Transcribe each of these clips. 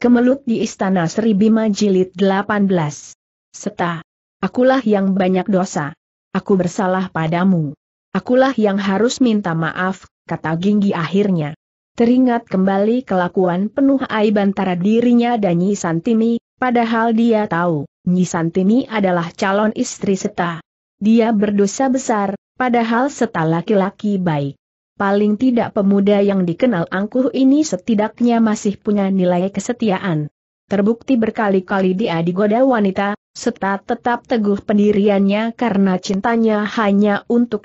Kemelut di Istana Sri Bima Jilid 18. Seta. Akulah yang banyak dosa. Aku bersalah padamu. Akulah yang harus minta maaf, kata Ginggi akhirnya. Teringat kembali kelakuan penuh aib antara dirinya dan Nyi Santini, padahal dia tahu, Nyi Santini adalah calon istri Seta. Dia berdosa besar, padahal Seta laki-laki baik paling tidak pemuda yang dikenal angkuh ini setidaknya masih punya nilai kesetiaan. Terbukti berkali-kali dia digoda wanita, serta tetap teguh pendiriannya karena cintanya hanya untuk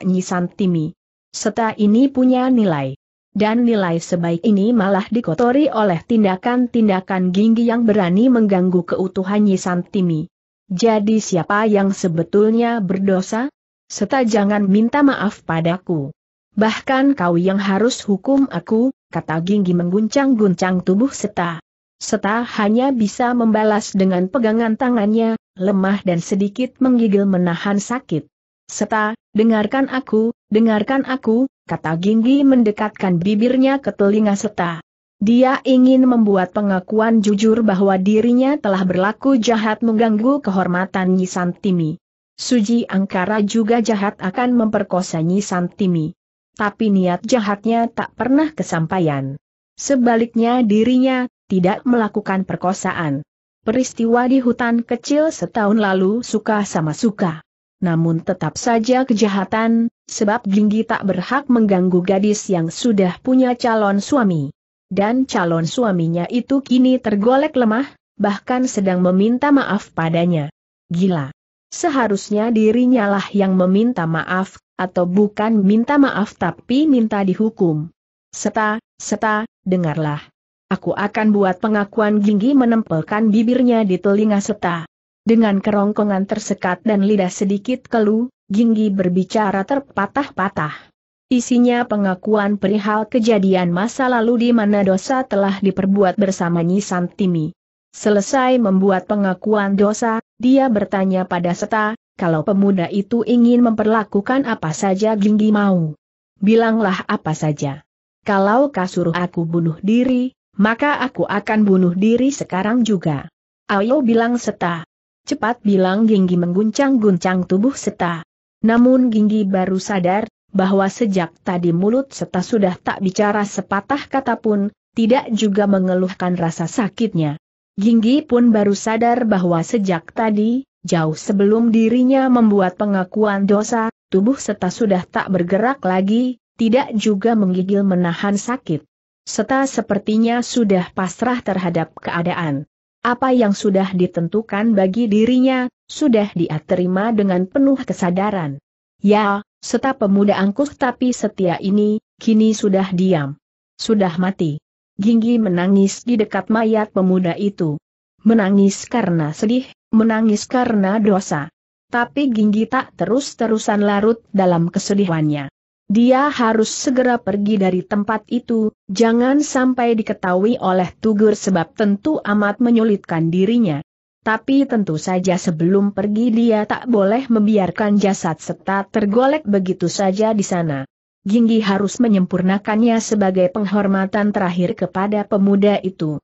timi. Serta ini punya nilai. Dan nilai sebaik ini malah dikotori oleh tindakan-tindakan Ginggi yang berani mengganggu keutuhan Timi. Jadi siapa yang sebetulnya berdosa? Seta jangan minta maaf padaku. Bahkan kau yang harus hukum aku, kata Ginggi mengguncang-guncang tubuh Seta. Seta hanya bisa membalas dengan pegangan tangannya, lemah dan sedikit menggigil menahan sakit. Seta, dengarkan aku, dengarkan aku, kata Ginggi mendekatkan bibirnya ke telinga Seta. Dia ingin membuat pengakuan jujur bahwa dirinya telah berlaku jahat mengganggu kehormatan Nyi Santimi. Suji Angkara juga jahat akan memperkosa Nyi Santimi tapi niat jahatnya tak pernah kesampaian. Sebaliknya dirinya tidak melakukan perkosaan. Peristiwa di hutan kecil setahun lalu suka sama suka. Namun tetap saja kejahatan, sebab Jinggi tak berhak mengganggu gadis yang sudah punya calon suami. Dan calon suaminya itu kini tergolek lemah, bahkan sedang meminta maaf padanya. Gila. Seharusnya dirinya lah yang meminta maaf, atau bukan minta maaf tapi minta dihukum. Seta, seta, dengarlah. Aku akan buat pengakuan Ginggi menempelkan bibirnya di telinga seta. Dengan kerongkongan tersekat dan lidah sedikit keluh, Ginggi berbicara terpatah-patah. Isinya pengakuan perihal kejadian masa lalu di mana dosa telah diperbuat bersama Nyi Santimi. Selesai membuat pengakuan dosa, dia bertanya pada Seta, kalau pemuda itu ingin memperlakukan apa saja Ginggi mau. Bilanglah apa saja. Kalau kau suruh aku bunuh diri, maka aku akan bunuh diri sekarang juga. Ayo bilang Seta. Cepat bilang Ginggi mengguncang-guncang tubuh Seta. Namun Ginggi baru sadar, bahwa sejak tadi mulut Seta sudah tak bicara sepatah kata pun, tidak juga mengeluhkan rasa sakitnya. Ginggi pun baru sadar bahwa sejak tadi, jauh sebelum dirinya membuat pengakuan dosa, tubuh Seta sudah tak bergerak lagi, tidak juga menggigil menahan sakit. Seta sepertinya sudah pasrah terhadap keadaan. Apa yang sudah ditentukan bagi dirinya, sudah dia terima dengan penuh kesadaran. Ya, Seta pemuda angkuh tapi setia ini, kini sudah diam. Sudah mati. Ginggi menangis di dekat mayat pemuda itu. Menangis karena sedih, menangis karena dosa. Tapi Ginggi tak terus-terusan larut dalam kesedihannya. Dia harus segera pergi dari tempat itu, jangan sampai diketahui oleh Tugur sebab tentu amat menyulitkan dirinya. Tapi tentu saja sebelum pergi dia tak boleh membiarkan jasad serta tergolek begitu saja di sana. Ginggi harus menyempurnakannya sebagai penghormatan terakhir kepada pemuda itu.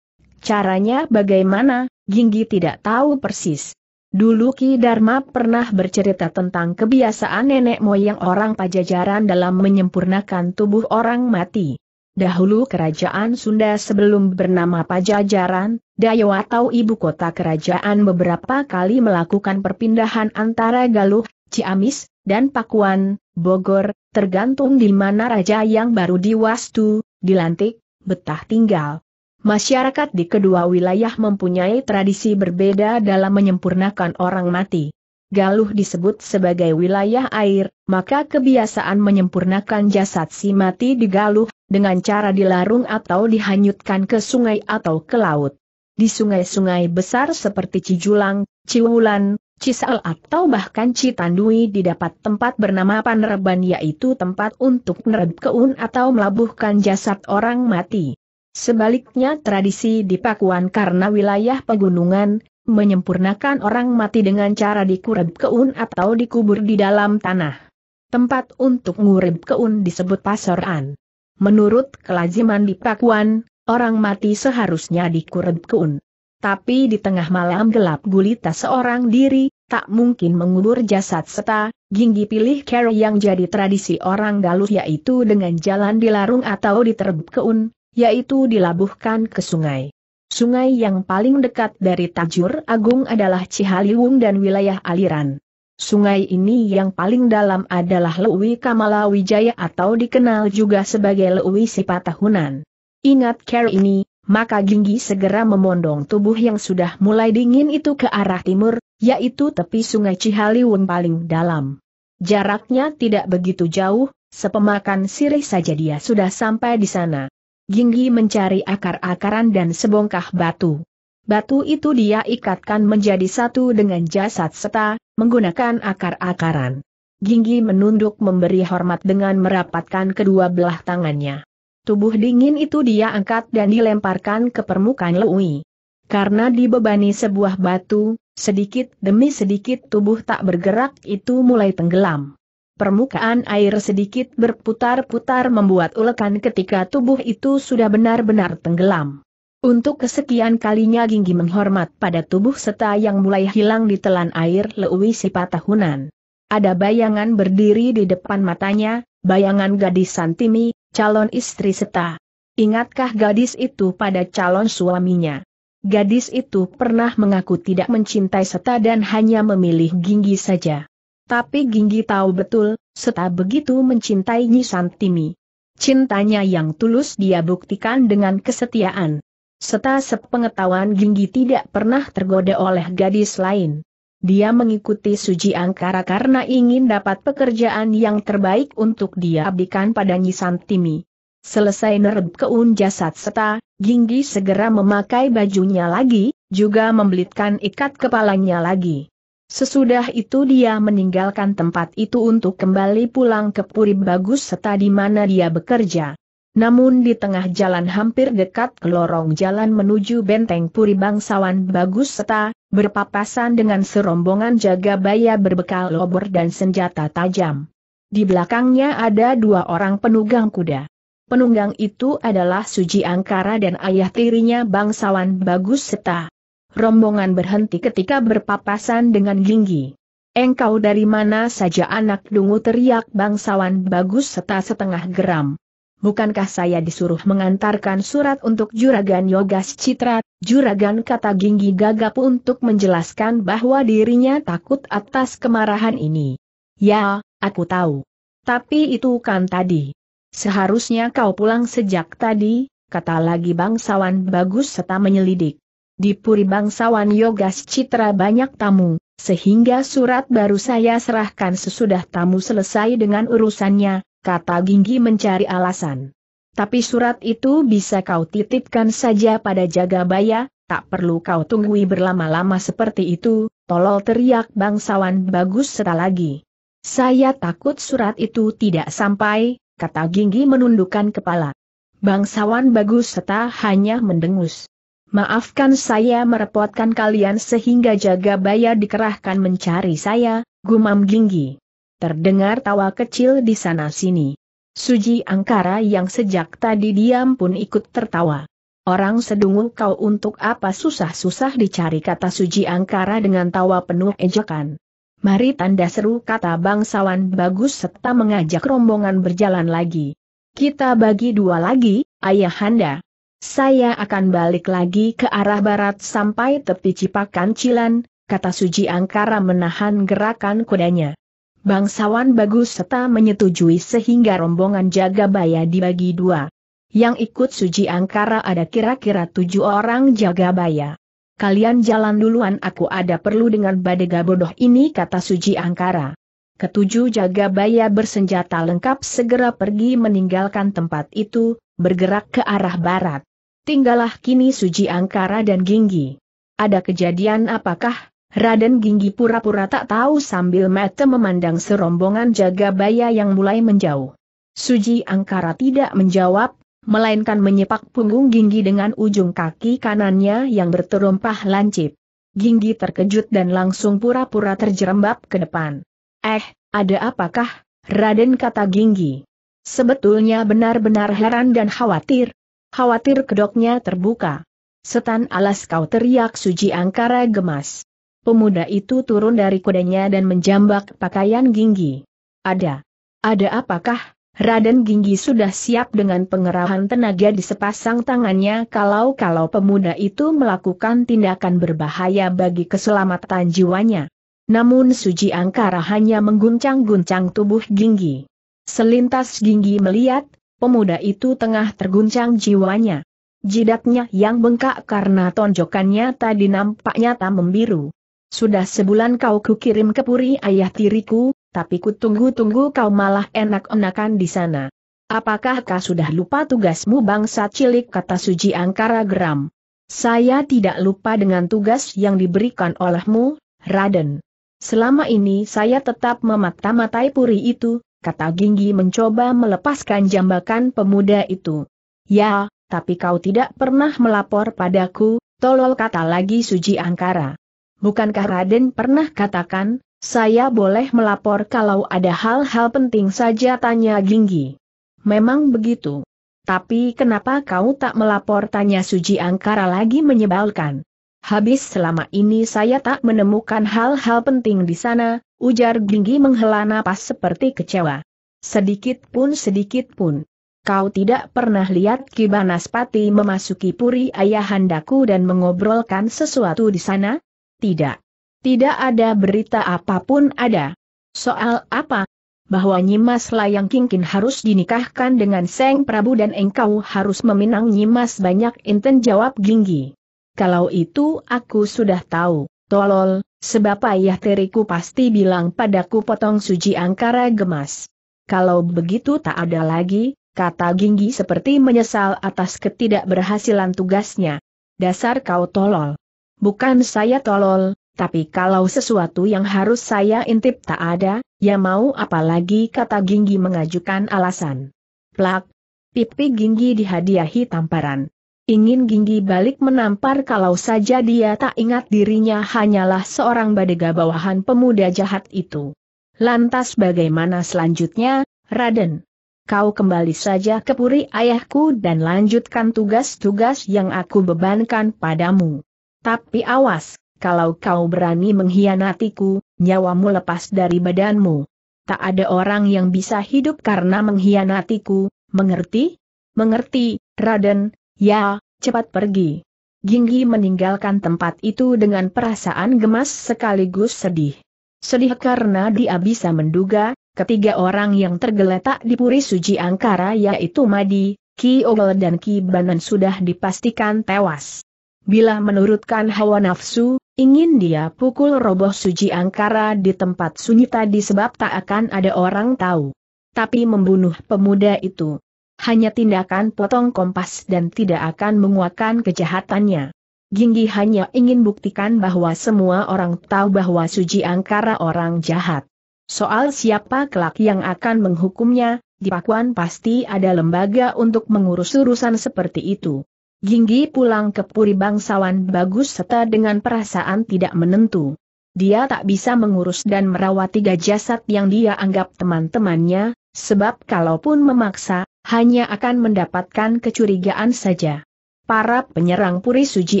Caranya bagaimana, Ginggi tidak tahu persis. Dulu Ki Dharma pernah bercerita tentang kebiasaan nenek moyang orang pajajaran dalam menyempurnakan tubuh orang mati. Dahulu kerajaan Sunda sebelum bernama Pajajaran, Dayo atau ibu kota kerajaan beberapa kali melakukan perpindahan antara Galuh, Ciamis, dan Pakuan, Bogor, tergantung di mana raja yang baru diwastu, dilantik, betah tinggal. Masyarakat di kedua wilayah mempunyai tradisi berbeda dalam menyempurnakan orang mati. Galuh disebut sebagai wilayah air, maka kebiasaan menyempurnakan jasad si mati di Galuh, dengan cara dilarung atau dihanyutkan ke sungai atau ke laut. Di sungai-sungai besar seperti Cijulang, Ciwulan, Cisal atau bahkan Citandui didapat tempat bernama Panerban yaitu tempat untuk keun atau melabuhkan jasad orang mati. Sebaliknya tradisi di Pakuan karena wilayah pegunungan, menyempurnakan orang mati dengan cara keun atau dikubur di dalam tanah. Tempat untuk keun disebut pasoran. Menurut kelaziman di Pakuan, orang mati seharusnya keun. Tapi di tengah malam gelap gulita seorang diri, tak mungkin mengubur jasad seta, Ginggi pilih cara yang jadi tradisi orang Galuh yaitu dengan jalan dilarung atau diterbuk keun, yaitu dilabuhkan ke sungai. Sungai yang paling dekat dari Tajur Agung adalah Cihaliwung dan wilayah aliran. Sungai ini yang paling dalam adalah Lewi Kamala Wijaya atau dikenal juga sebagai Lewi Sipatahunan. Ingat care ini, maka Ginggi segera memondong tubuh yang sudah mulai dingin itu ke arah timur, yaitu tepi sungai Cihaliun paling dalam. Jaraknya tidak begitu jauh, sepemakan sirih saja dia sudah sampai di sana. Ginggi mencari akar-akaran dan sebongkah batu. Batu itu dia ikatkan menjadi satu dengan jasad seta, menggunakan akar-akaran. Ginggi menunduk memberi hormat dengan merapatkan kedua belah tangannya. Tubuh dingin itu dia angkat dan dilemparkan ke permukaan Leui. Karena dibebani sebuah batu, Sedikit demi sedikit tubuh tak bergerak itu mulai tenggelam. Permukaan air sedikit berputar-putar membuat ulekan ketika tubuh itu sudah benar-benar tenggelam. Untuk kesekian kalinya Ginggi menghormat pada tubuh Seta yang mulai hilang di telan air lewi sifat tahunan. Ada bayangan berdiri di depan matanya, bayangan gadis Santimi, calon istri Seta. Ingatkah gadis itu pada calon suaminya? Gadis itu pernah mengaku tidak mencintai Seta dan hanya memilih Ginggi saja. Tapi Ginggi tahu betul, Seta begitu mencintai Nyi Santimi. Cintanya yang tulus dia buktikan dengan kesetiaan. Seta sepengetahuan Ginggi tidak pernah tergoda oleh gadis lain. Dia mengikuti Suji Angkara karena ingin dapat pekerjaan yang terbaik untuk dia abdikan pada Nyi Santimi. Selesai nerb keun jasad seta, Ginggi segera memakai bajunya lagi, juga membelitkan ikat kepalanya lagi. Sesudah itu dia meninggalkan tempat itu untuk kembali pulang ke Puri Bagus seta di mana dia bekerja. Namun di tengah jalan hampir dekat ke lorong jalan menuju benteng Puri Bangsawan Bagus seta, berpapasan dengan serombongan jaga baya berbekal lobor dan senjata tajam. Di belakangnya ada dua orang penunggang kuda. Penunggang itu adalah Suji Angkara dan ayah tirinya bangsawan Bagus Seta. Rombongan berhenti ketika berpapasan dengan Ginggi. Engkau dari mana saja anak dungu teriak bangsawan Bagus Seta setengah geram. Bukankah saya disuruh mengantarkan surat untuk Juragan Yogas Citra, Juragan kata Ginggi gagap untuk menjelaskan bahwa dirinya takut atas kemarahan ini. Ya, aku tahu. Tapi itu kan tadi. Seharusnya kau pulang sejak tadi, kata lagi bangsawan bagus serta menyelidik. Di puri bangsawan Yogas Citra banyak tamu, sehingga surat baru saya serahkan sesudah tamu selesai dengan urusannya, kata Ginggi mencari alasan. Tapi surat itu bisa kau titipkan saja pada Jagabaya, tak perlu kau tunggui berlama-lama seperti itu, tolol teriak bangsawan bagus serta lagi. Saya takut surat itu tidak sampai, kata Ginggi menundukkan kepala. Bangsawan bagus serta hanya mendengus. Maafkan saya merepotkan kalian sehingga jaga baya dikerahkan mencari saya, gumam Ginggi. Terdengar tawa kecil di sana-sini. Suji Angkara yang sejak tadi diam pun ikut tertawa. Orang sedungu kau untuk apa susah-susah dicari kata Suji Angkara dengan tawa penuh ejekan. Mari tanda seru kata bangsawan bagus serta mengajak rombongan berjalan lagi. Kita bagi dua lagi, ayahanda. Saya akan balik lagi ke arah barat sampai tepi Cipakan Cilan, kata Suji Angkara menahan gerakan kudanya. Bangsawan bagus serta menyetujui sehingga rombongan jaga Jagabaya dibagi dua. Yang ikut Suji Angkara ada kira-kira tujuh orang jaga Jagabaya. Kalian jalan duluan aku ada perlu dengan badega bodoh ini kata Suji Angkara. Ketujuh jaga baya bersenjata lengkap segera pergi meninggalkan tempat itu, bergerak ke arah barat. Tinggallah kini Suji Angkara dan Ginggi. Ada kejadian apakah? Raden Ginggi pura-pura tak tahu sambil mata memandang serombongan jaga baya yang mulai menjauh. Suji Angkara tidak menjawab, melainkan menyepak punggung Ginggi dengan ujung kaki kanannya yang berterumpah lancip. Ginggi terkejut dan langsung pura-pura terjerembab ke depan. Eh, ada apakah? Raden kata Ginggi. Sebetulnya benar-benar heran dan khawatir. Khawatir kedoknya terbuka. Setan alas kau teriak suji angkara gemas. Pemuda itu turun dari kudanya dan menjambak pakaian Ginggi. Ada. Ada apakah? Raden Ginggi sudah siap dengan pengerahan tenaga di sepasang tangannya kalau-kalau pemuda itu melakukan tindakan berbahaya bagi keselamatan jiwanya. Namun Suji Angkara hanya mengguncang-guncang tubuh Ginggi. Selintas Ginggi melihat, pemuda itu tengah terguncang jiwanya. Jidatnya yang bengkak karena tonjokannya tadi nampaknya tak membiru. Sudah sebulan kau kukirim ke puri ayah tiriku, tapi kutunggu-tunggu kau malah enak-enakan di sana. Apakah kau sudah lupa tugasmu bangsa cilik kata Suji Angkara geram. Saya tidak lupa dengan tugas yang diberikan olehmu, Raden. Selama ini saya tetap memata-matai puri itu, kata Ginggi mencoba melepaskan jambakan pemuda itu. Ya, tapi kau tidak pernah melapor padaku, tolol kata lagi Suji Angkara. Bukankah Raden pernah katakan, saya boleh melapor kalau ada hal-hal penting saja tanya Ginggi. Memang begitu. Tapi kenapa kau tak melapor tanya Suji Angkara lagi menyebalkan. Habis selama ini saya tak menemukan hal-hal penting di sana, ujar Ginggi menghela napas seperti kecewa. Sedikit pun sedikit pun. Kau tidak pernah lihat Kibanaspati memasuki puri ayahandaku dan mengobrolkan sesuatu di sana? Tidak. Tidak ada berita apapun ada. Soal apa? Bahwa Nyimas Layang Kingkin harus dinikahkan dengan Seng Prabu dan engkau harus meminang Nyimas banyak inten jawab Ginggi. Kalau itu aku sudah tahu, tolol, sebab ayah teriku pasti bilang padaku potong suji angkara gemas. Kalau begitu tak ada lagi, kata Ginggi seperti menyesal atas ketidakberhasilan tugasnya. Dasar kau tolol. Bukan saya tolol, tapi kalau sesuatu yang harus saya intip tak ada, ya mau apalagi kata Ginggi mengajukan alasan. Plak, pipi Ginggi dihadiahi tamparan. Ingin Ginggi balik menampar kalau saja dia tak ingat dirinya hanyalah seorang badega bawahan pemuda jahat itu. Lantas bagaimana selanjutnya, Raden? Kau kembali saja ke puri ayahku dan lanjutkan tugas-tugas yang aku bebankan padamu. Tapi awas, kalau kau berani menghianatiku, nyawamu lepas dari badanmu. Tak ada orang yang bisa hidup karena menghianatiku. mengerti? Mengerti, Raden, ya, cepat pergi. Ginggi meninggalkan tempat itu dengan perasaan gemas sekaligus sedih. Sedih karena dia bisa menduga, ketiga orang yang tergeletak di Puri Suji Angkara yaitu Madi, Ki Ogel dan Ki Banan sudah dipastikan tewas. Bila menurutkan hawa nafsu, Ingin dia pukul roboh suji angkara di tempat sunyi tadi sebab tak akan ada orang tahu. Tapi membunuh pemuda itu hanya tindakan potong kompas dan tidak akan menguatkan kejahatannya. Ginggi hanya ingin buktikan bahwa semua orang tahu bahwa Suji Angkara orang jahat. Soal siapa kelak yang akan menghukumnya, di Pakuan pasti ada lembaga untuk mengurus urusan seperti itu. Ginggi pulang ke Puri Bangsawan bagus serta dengan perasaan tidak menentu. Dia tak bisa mengurus dan merawat tiga jasad yang dia anggap teman-temannya, sebab kalaupun memaksa, hanya akan mendapatkan kecurigaan saja. Para penyerang Puri Suji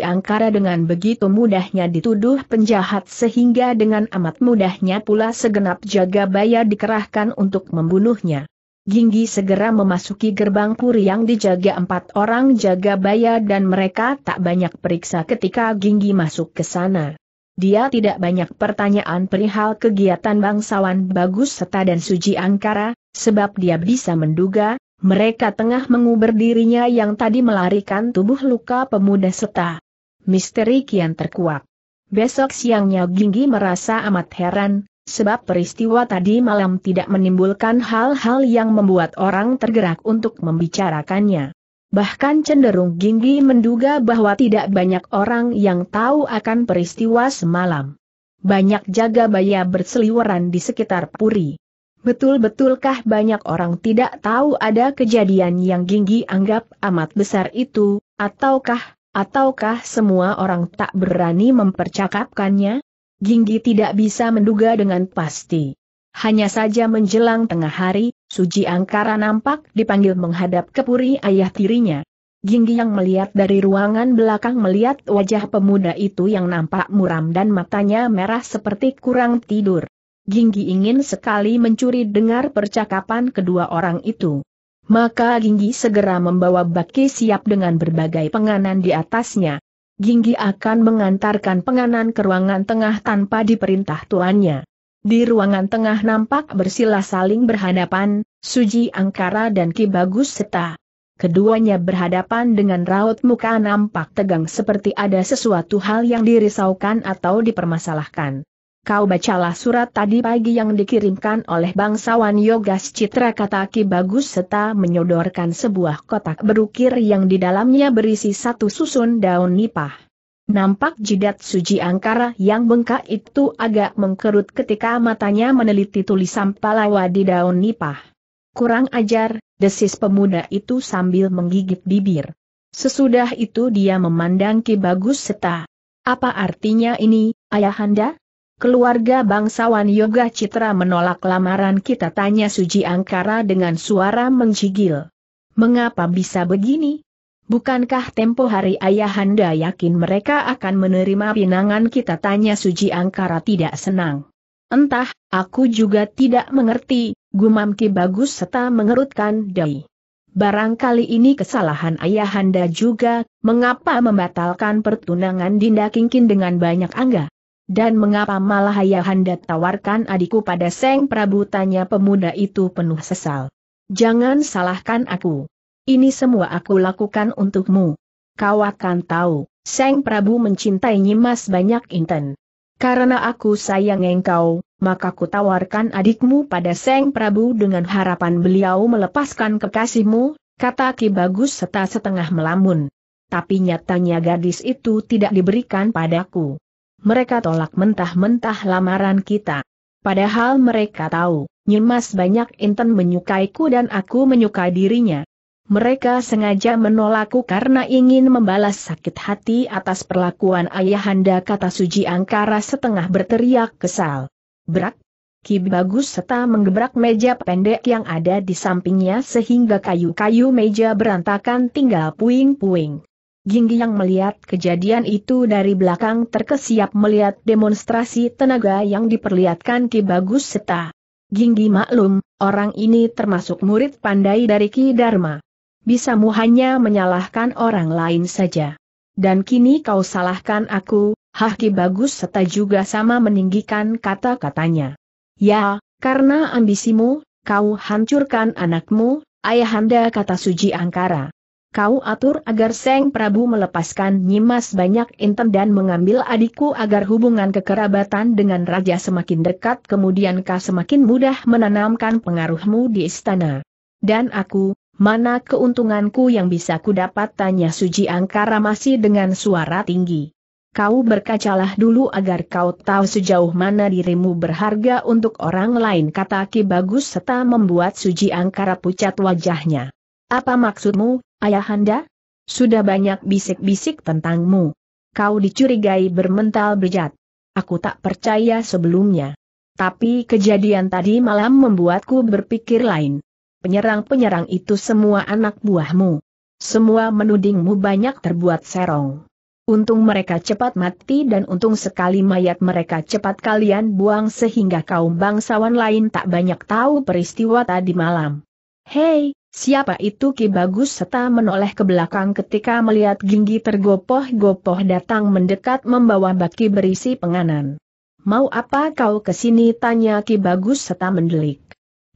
Angkara dengan begitu mudahnya dituduh penjahat sehingga dengan amat mudahnya pula segenap jaga bayar dikerahkan untuk membunuhnya. Ginggi segera memasuki gerbang puri yang dijaga empat orang jaga baya dan mereka tak banyak periksa ketika Ginggi masuk ke sana. Dia tidak banyak pertanyaan perihal kegiatan bangsawan Bagus Seta dan Suji Angkara, sebab dia bisa menduga, mereka tengah menguber dirinya yang tadi melarikan tubuh luka pemuda Seta. Misteri kian terkuak. Besok siangnya Ginggi merasa amat heran, Sebab peristiwa tadi malam tidak menimbulkan hal-hal yang membuat orang tergerak untuk membicarakannya. Bahkan cenderung Ginggi menduga bahwa tidak banyak orang yang tahu akan peristiwa semalam. Banyak jaga baya berseliweran di sekitar Puri. Betul-betulkah banyak orang tidak tahu ada kejadian yang Ginggi anggap amat besar itu, ataukah, ataukah semua orang tak berani mempercakapkannya? Ginggi tidak bisa menduga dengan pasti. Hanya saja menjelang tengah hari, Suji Angkara nampak dipanggil menghadap ke puri ayah tirinya. Ginggi yang melihat dari ruangan belakang melihat wajah pemuda itu yang nampak muram dan matanya merah seperti kurang tidur. Ginggi ingin sekali mencuri dengar percakapan kedua orang itu. Maka Ginggi segera membawa baki siap dengan berbagai penganan di atasnya. Ginggi akan mengantarkan penganan ke ruangan tengah tanpa diperintah tuannya. Di ruangan tengah nampak bersila saling berhadapan, Suji Angkara dan Ki Bagus Seta. Keduanya berhadapan dengan raut muka nampak tegang seperti ada sesuatu hal yang dirisaukan atau dipermasalahkan kau bacalah surat tadi pagi yang dikirimkan oleh bangsawan Yogas Citra kata Ki Bagus serta menyodorkan sebuah kotak berukir yang di dalamnya berisi satu susun daun nipah. Nampak jidat suji angkara yang bengkak itu agak mengkerut ketika matanya meneliti tulisan palawa di daun nipah. Kurang ajar, desis pemuda itu sambil menggigit bibir. Sesudah itu dia memandang Ki Bagus serta. Apa artinya ini, ayahanda? keluarga bangsawan Yoga Citra menolak lamaran kita tanya Suji Angkara dengan suara menggigil. Mengapa bisa begini? Bukankah tempo hari ayahanda yakin mereka akan menerima pinangan kita tanya Suji Angkara tidak senang. Entah, aku juga tidak mengerti, gumam Ki Bagus serta mengerutkan dahi. Barangkali ini kesalahan ayahanda juga, mengapa membatalkan pertunangan Dinda Kingkin dengan banyak angga? Dan mengapa malah Ayahanda tawarkan adikku pada Seng Prabu tanya pemuda itu penuh sesal. Jangan salahkan aku. Ini semua aku lakukan untukmu. Kau akan tahu, Seng Prabu mencintai Nyimas banyak inten. Karena aku sayang engkau, maka ku tawarkan adikmu pada Seng Prabu dengan harapan beliau melepaskan kekasihmu, kata Ki Bagus seta setengah melamun. Tapi nyatanya gadis itu tidak diberikan padaku mereka tolak mentah-mentah lamaran kita. Padahal mereka tahu, Nyimas banyak inten menyukaiku dan aku menyukai dirinya. Mereka sengaja menolakku karena ingin membalas sakit hati atas perlakuan ayahanda kata Suji Angkara setengah berteriak kesal. Brak, Ki Bagus serta menggebrak meja pendek yang ada di sampingnya sehingga kayu-kayu meja berantakan tinggal puing-puing. Ginggi yang melihat kejadian itu dari belakang terkesiap melihat demonstrasi tenaga yang diperlihatkan Ki Bagus Seta. Ginggi maklum, orang ini termasuk murid pandai dari Ki Dharma. Bisa mu hanya menyalahkan orang lain saja. Dan kini kau salahkan aku, hah Ki Bagus Seta juga sama meninggikan kata-katanya. Ya, karena ambisimu, kau hancurkan anakmu, ayahanda kata Suji Angkara kau atur agar Seng Prabu melepaskan Nyimas banyak intem dan mengambil adikku agar hubungan kekerabatan dengan raja semakin dekat kemudian kau semakin mudah menanamkan pengaruhmu di istana. Dan aku, mana keuntunganku yang bisa ku dapat tanya Suji Angkara masih dengan suara tinggi. Kau berkacalah dulu agar kau tahu sejauh mana dirimu berharga untuk orang lain kata Ki Bagus serta membuat Suji Angkara pucat wajahnya. Apa maksudmu, ayahanda? Sudah banyak bisik-bisik tentangmu. Kau dicurigai bermental bejat. Aku tak percaya sebelumnya. Tapi kejadian tadi malam membuatku berpikir lain. Penyerang-penyerang itu semua anak buahmu. Semua menudingmu banyak terbuat serong. Untung mereka cepat mati dan untung sekali mayat mereka cepat kalian buang sehingga kaum bangsawan lain tak banyak tahu peristiwa tadi malam. Hei, Siapa itu Ki Bagus Seta menoleh ke belakang ketika melihat Ginggi tergopoh-gopoh datang mendekat membawa baki berisi penganan. Mau apa kau ke sini tanya Ki Bagus Seta mendelik.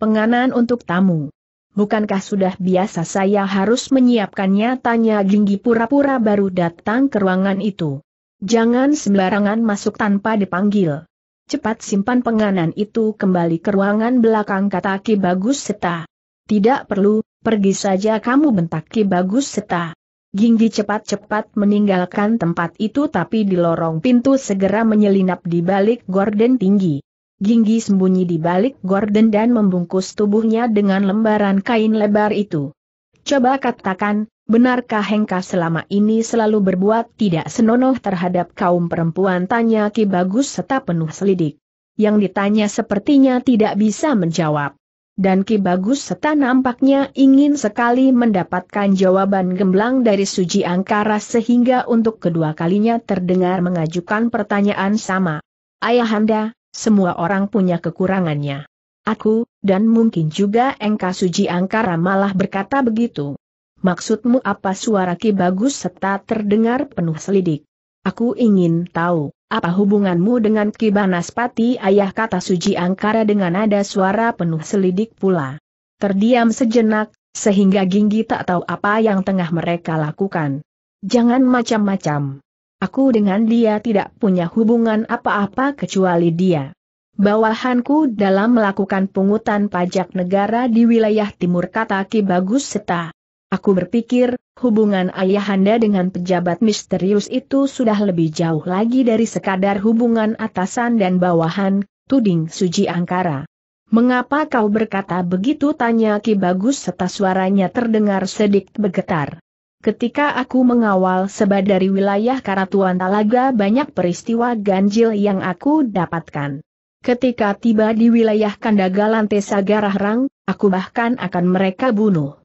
Penganan untuk tamu. Bukankah sudah biasa saya harus menyiapkannya tanya Ginggi pura-pura baru datang ke ruangan itu. Jangan sembarangan masuk tanpa dipanggil. Cepat simpan penganan itu kembali ke ruangan belakang kata Ki Bagus Seta. Tidak perlu, Pergi saja kamu bentak Ki Bagus Seta. Ginggi cepat-cepat meninggalkan tempat itu tapi di lorong pintu segera menyelinap di balik gorden tinggi. Ginggi sembunyi di balik gorden dan membungkus tubuhnya dengan lembaran kain lebar itu. Coba katakan, benarkah Hengka selama ini selalu berbuat tidak senonoh terhadap kaum perempuan tanya Ki Bagus serta penuh selidik. Yang ditanya sepertinya tidak bisa menjawab dan Ki Bagus Seta nampaknya ingin sekali mendapatkan jawaban gemblang dari Suji Angkara sehingga untuk kedua kalinya terdengar mengajukan pertanyaan sama. Ayahanda, semua orang punya kekurangannya. Aku, dan mungkin juga Engka Suji Angkara malah berkata begitu. Maksudmu apa suara Ki Bagus Seta terdengar penuh selidik? Aku ingin tahu. Apa hubunganmu dengan Kibanaspati ayah kata Suji Angkara dengan nada suara penuh selidik pula. Terdiam sejenak, sehingga Ginggi tak tahu apa yang tengah mereka lakukan. Jangan macam-macam. Aku dengan dia tidak punya hubungan apa-apa kecuali dia. Bawahanku dalam melakukan pungutan pajak negara di wilayah timur kata Ki Bagus Seta. Aku berpikir, hubungan ayahanda dengan pejabat misterius itu sudah lebih jauh lagi dari sekadar hubungan atasan dan bawahan, tuding Suji Angkara. Mengapa kau berkata begitu tanya Ki Bagus serta suaranya terdengar sedikit bergetar. Ketika aku mengawal sebat dari wilayah Karatuan Talaga banyak peristiwa ganjil yang aku dapatkan. Ketika tiba di wilayah Kandagalan Tesa Garahrang, aku bahkan akan mereka bunuh.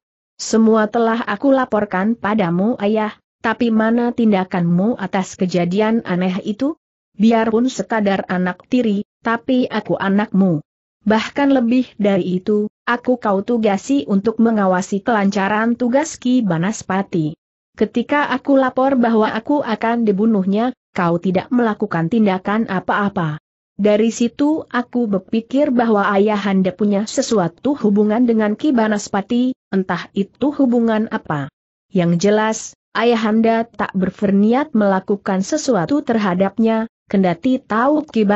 Semua telah aku laporkan padamu ayah, tapi mana tindakanmu atas kejadian aneh itu? Biarpun sekadar anak tiri, tapi aku anakmu. Bahkan lebih dari itu, aku kau tugasi untuk mengawasi kelancaran tugas Ki Banaspati. Ketika aku lapor bahwa aku akan dibunuhnya, kau tidak melakukan tindakan apa-apa. Dari situ aku berpikir bahwa ayahanda punya sesuatu hubungan dengan Ki entah itu hubungan apa. Yang jelas, ayahanda tak berferniat melakukan sesuatu terhadapnya, kendati tahu Ki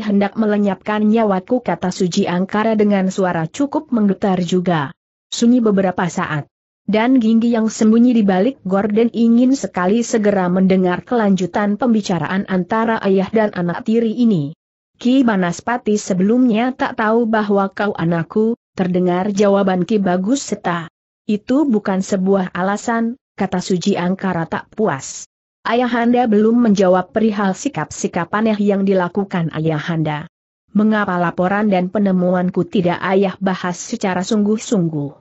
hendak melenyapkan nyawaku kata Suji Angkara dengan suara cukup menggetar juga. Sunyi beberapa saat. Dan Ginggi yang sembunyi di balik gorden ingin sekali segera mendengar kelanjutan pembicaraan antara ayah dan anak tiri ini. Ki Banaspati sebelumnya tak tahu bahwa kau anakku, terdengar jawaban Ki Bagus Seta. Itu bukan sebuah alasan, kata Suji Angkara tak puas. Ayahanda belum menjawab perihal sikap-sikap aneh yang dilakukan Ayahanda. Mengapa laporan dan penemuanku tidak ayah bahas secara sungguh-sungguh?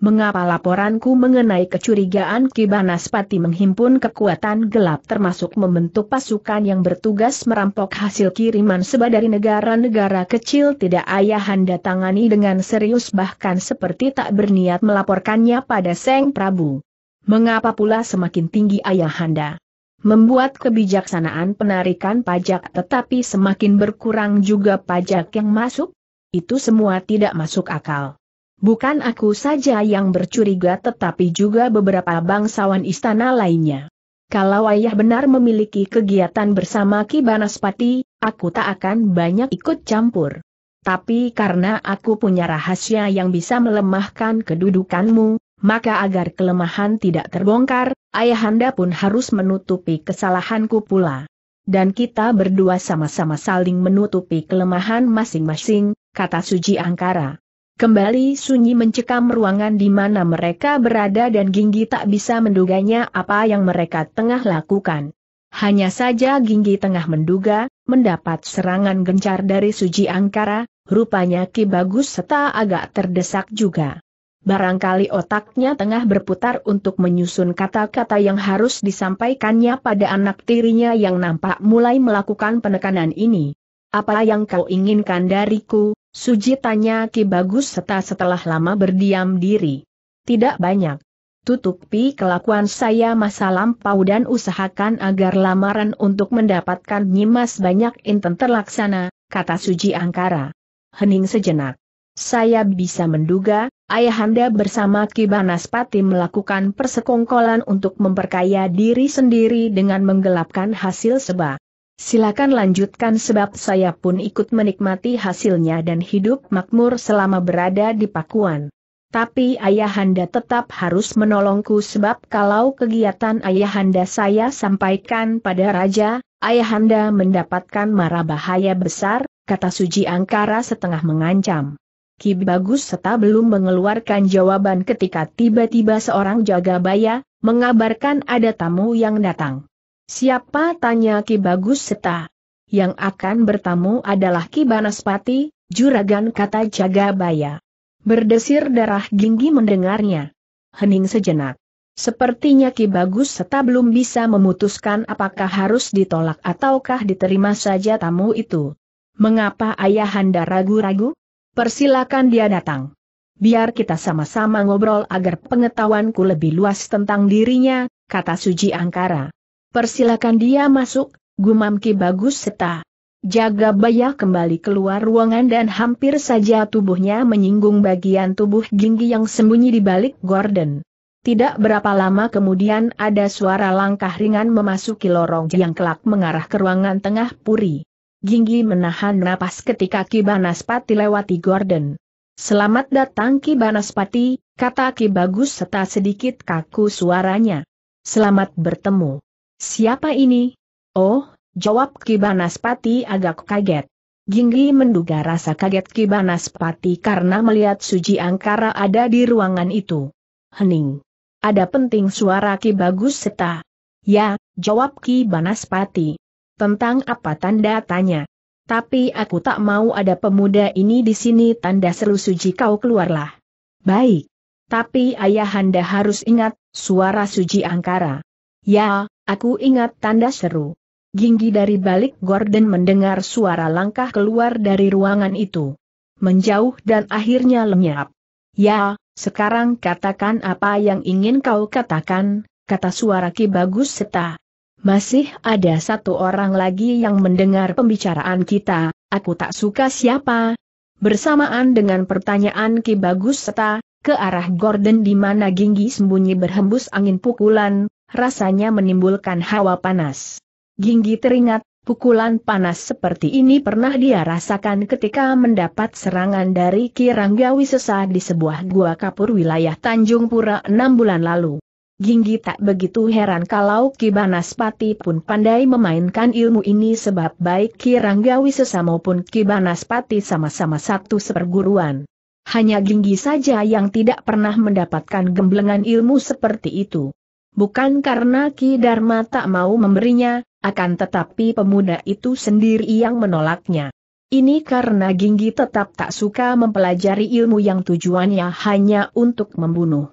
Mengapa laporanku mengenai kecurigaan Kibanaspati menghimpun kekuatan gelap termasuk membentuk pasukan yang bertugas merampok hasil kiriman seba dari negara-negara kecil tidak ayahanda tangani dengan serius bahkan seperti tak berniat melaporkannya pada Seng Prabu. Mengapa pula semakin tinggi ayahanda? Membuat kebijaksanaan penarikan pajak tetapi semakin berkurang juga pajak yang masuk? Itu semua tidak masuk akal. Bukan aku saja yang bercuriga tetapi juga beberapa bangsawan istana lainnya. Kalau ayah benar memiliki kegiatan bersama Ki Banaspati, aku tak akan banyak ikut campur. Tapi karena aku punya rahasia yang bisa melemahkan kedudukanmu, maka agar kelemahan tidak terbongkar, ayahanda pun harus menutupi kesalahanku pula. Dan kita berdua sama-sama saling menutupi kelemahan masing-masing, kata Suji Angkara. Kembali sunyi mencekam ruangan di mana mereka berada dan Ginggi tak bisa menduganya apa yang mereka tengah lakukan. Hanya saja Ginggi tengah menduga, mendapat serangan gencar dari Suji Angkara, rupanya Ki Bagus serta agak terdesak juga. Barangkali otaknya tengah berputar untuk menyusun kata-kata yang harus disampaikannya pada anak tirinya yang nampak mulai melakukan penekanan ini. Apa yang kau inginkan dariku, Suji tanya Ki Bagus seta setelah lama berdiam diri. Tidak banyak. Tutupi kelakuan saya masa lampau dan usahakan agar lamaran untuk mendapatkan nyimas banyak inten terlaksana, kata Suji Angkara. Hening sejenak. Saya bisa menduga, Ayahanda bersama Ki Banaspati melakukan persekongkolan untuk memperkaya diri sendiri dengan menggelapkan hasil seba. Silakan lanjutkan sebab saya pun ikut menikmati hasilnya dan hidup makmur selama berada di Pakuan. Tapi ayahanda tetap harus menolongku sebab kalau kegiatan ayahanda saya sampaikan pada raja, ayahanda mendapatkan mara bahaya besar, kata Suji Angkara setengah mengancam. Ki Bagus tetap belum mengeluarkan jawaban ketika tiba-tiba seorang jaga baya, mengabarkan ada tamu yang datang. Siapa tanya Ki Bagus Seta? Yang akan bertamu adalah Ki Banaspati, juragan kata Jagabaya. Berdesir darah Ginggi mendengarnya. Hening sejenak. Sepertinya Ki Bagus Seta belum bisa memutuskan apakah harus ditolak ataukah diterima saja tamu itu. Mengapa ayahanda ragu-ragu? Persilakan dia datang. Biar kita sama-sama ngobrol agar pengetahuanku lebih luas tentang dirinya, kata Suji Angkara. Persilakan dia masuk, gumam Ki Bagus Seta. Jaga Baya kembali keluar ruangan dan hampir saja tubuhnya menyinggung bagian tubuh Ginggi yang sembunyi di balik gorden. Tidak berapa lama kemudian ada suara langkah ringan memasuki lorong yang kelak mengarah ke ruangan tengah puri. Ginggi menahan napas ketika Ki Banaspati lewati Gordon. Selamat datang Ki Banaspati, kata Ki Bagus serta sedikit kaku suaranya. Selamat bertemu. Siapa ini? Oh, jawab Kibanaspati agak kaget. Ginggi menduga rasa kaget Kibanaspati karena melihat Suji Angkara ada di ruangan itu. Hening. Ada penting suara Ki Bagus Seta. Ya, jawab Ki Banaspati. Tentang apa tanda tanya. Tapi aku tak mau ada pemuda ini di sini tanda seru Suji kau keluarlah. Baik. Tapi ayah anda harus ingat, suara Suji Angkara. Ya, Aku ingat tanda seru. Ginggi dari balik Gordon mendengar suara langkah keluar dari ruangan itu. Menjauh dan akhirnya lenyap. Ya, sekarang katakan apa yang ingin kau katakan, kata suara Ki Bagus Seta. Masih ada satu orang lagi yang mendengar pembicaraan kita, aku tak suka siapa. Bersamaan dengan pertanyaan Ki Bagus Seta, ke arah Gordon di mana Ginggi sembunyi berhembus angin pukulan, rasanya menimbulkan hawa panas. Ginggi teringat, pukulan panas seperti ini pernah dia rasakan ketika mendapat serangan dari Kirangga Wisesa di sebuah gua kapur wilayah Tanjung Pura enam bulan lalu. Ginggi tak begitu heran kalau Kibanaspati pun pandai memainkan ilmu ini sebab baik Kirangga Wisesa maupun Kibanaspati sama-sama satu seperguruan. Hanya Ginggi saja yang tidak pernah mendapatkan gemblengan ilmu seperti itu bukan karena Ki Dharma tak mau memberinya, akan tetapi pemuda itu sendiri yang menolaknya. Ini karena Ginggi tetap tak suka mempelajari ilmu yang tujuannya hanya untuk membunuh.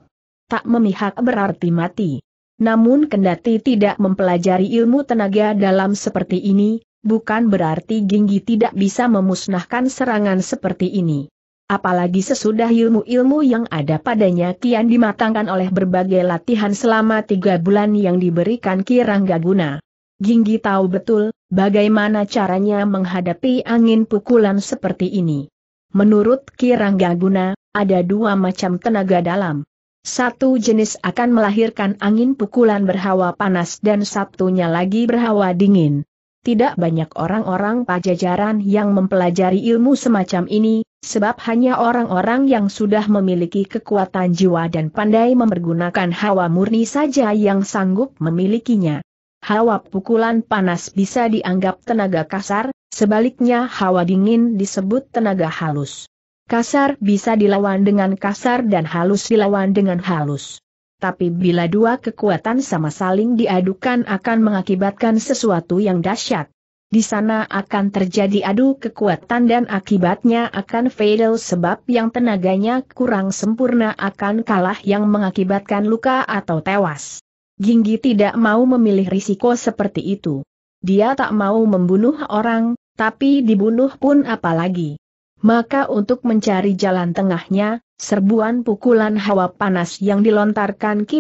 Tak memihak berarti mati. Namun kendati tidak mempelajari ilmu tenaga dalam seperti ini, bukan berarti Ginggi tidak bisa memusnahkan serangan seperti ini apalagi sesudah ilmu-ilmu yang ada padanya kian dimatangkan oleh berbagai latihan selama tiga bulan yang diberikan Kirangga Guna. Ginggi tahu betul, bagaimana caranya menghadapi angin pukulan seperti ini. Menurut Kirangga Guna, ada dua macam tenaga dalam. Satu jenis akan melahirkan angin pukulan berhawa panas dan satunya lagi berhawa dingin. Tidak banyak orang-orang pajajaran yang mempelajari ilmu semacam ini, Sebab hanya orang-orang yang sudah memiliki kekuatan jiwa dan pandai mempergunakan hawa murni saja yang sanggup memilikinya. Hawa pukulan panas bisa dianggap tenaga kasar, sebaliknya hawa dingin disebut tenaga halus. Kasar bisa dilawan dengan kasar dan halus dilawan dengan halus. Tapi bila dua kekuatan sama saling diadukan akan mengakibatkan sesuatu yang dahsyat. Di sana akan terjadi adu kekuatan dan akibatnya akan fatal sebab yang tenaganya kurang sempurna akan kalah yang mengakibatkan luka atau tewas. Ginggi tidak mau memilih risiko seperti itu. Dia tak mau membunuh orang, tapi dibunuh pun apalagi. Maka untuk mencari jalan tengahnya, serbuan pukulan hawa panas yang dilontarkan Ki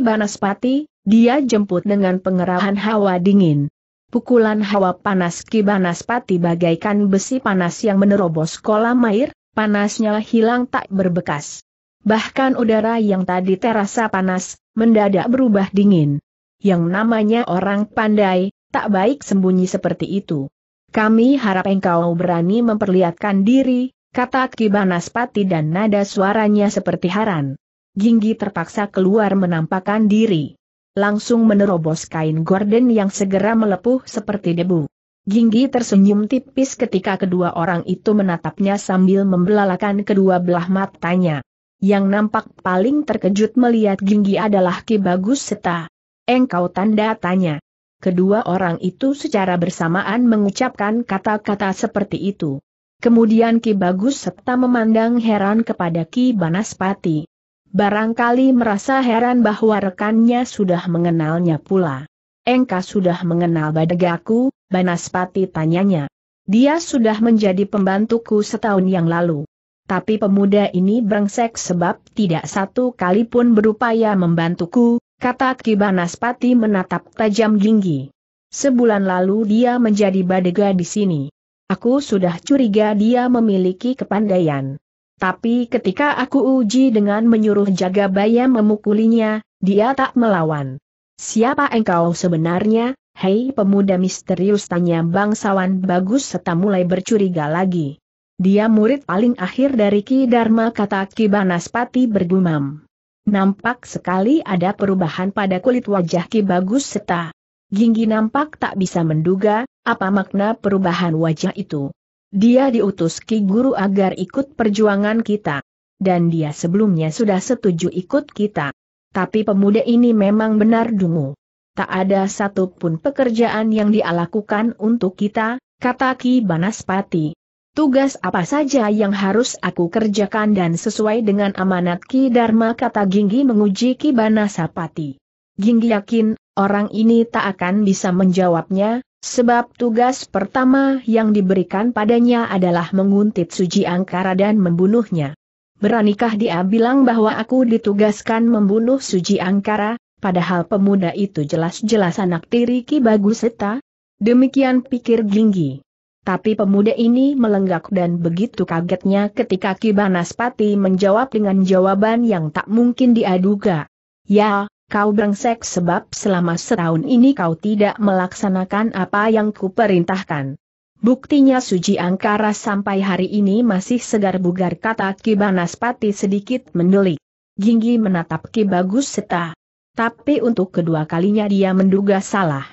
dia jemput dengan pengerahan hawa dingin. Pukulan hawa panas Kibanas Pati bagaikan besi panas yang menerobos kolam air, panasnya hilang tak berbekas. Bahkan udara yang tadi terasa panas, mendadak berubah dingin. Yang namanya orang pandai, tak baik sembunyi seperti itu. Kami harap engkau berani memperlihatkan diri, kata Kibanaspati dan nada suaranya seperti haran. Jinggi terpaksa keluar menampakkan diri langsung menerobos kain gorden yang segera melepuh seperti debu. Ginggi tersenyum tipis ketika kedua orang itu menatapnya sambil membelalakan kedua belah matanya. Yang nampak paling terkejut melihat Ginggi adalah Ki Bagus Seta. Engkau tanda tanya. Kedua orang itu secara bersamaan mengucapkan kata-kata seperti itu. Kemudian Ki Bagus Seta memandang heran kepada Ki Banaspati. Barangkali merasa heran bahwa rekannya sudah mengenalnya pula. Engka sudah mengenal badegaku, Banaspati tanyanya. Dia sudah menjadi pembantuku setahun yang lalu. Tapi pemuda ini brengsek sebab tidak satu kali pun berupaya membantuku, kata Kibanaspati menatap tajam Jinggi. Sebulan lalu dia menjadi badega di sini. Aku sudah curiga dia memiliki kepandaian. Tapi ketika aku uji dengan menyuruh jaga baya memukulinya, dia tak melawan. Siapa engkau sebenarnya? Hei pemuda misterius tanya bangsawan bagus serta mulai bercuriga lagi. Dia murid paling akhir dari Ki Dharma kata Ki Banaspati bergumam. Nampak sekali ada perubahan pada kulit wajah Ki Bagus Seta. Ginggi nampak tak bisa menduga, apa makna perubahan wajah itu. Dia diutus Ki Guru agar ikut perjuangan kita. Dan dia sebelumnya sudah setuju ikut kita. Tapi pemuda ini memang benar dungu. Tak ada satupun pekerjaan yang dia lakukan untuk kita, kata Ki Banaspati. Tugas apa saja yang harus aku kerjakan dan sesuai dengan amanat Ki Dharma kata Ginggi menguji Ki Banaspati. Ginggi yakin, orang ini tak akan bisa menjawabnya, Sebab tugas pertama yang diberikan padanya adalah menguntit Suji Angkara dan membunuhnya. Beranikah dia bilang bahwa aku ditugaskan membunuh Suji Angkara, padahal pemuda itu jelas-jelas anak tiri Ki Baguseta? Demikian pikir Ginggi. Tapi pemuda ini melenggak dan begitu kagetnya ketika Ki Banaspati menjawab dengan jawaban yang tak mungkin diaduga. Ya, kau brengsek sebab selama setahun ini kau tidak melaksanakan apa yang kuperintahkan. Buktinya Suji Angkara sampai hari ini masih segar bugar kata Kibanaspati sedikit mendelik. Ginggi menatap Ki Bagus Seta. Tapi untuk kedua kalinya dia menduga salah.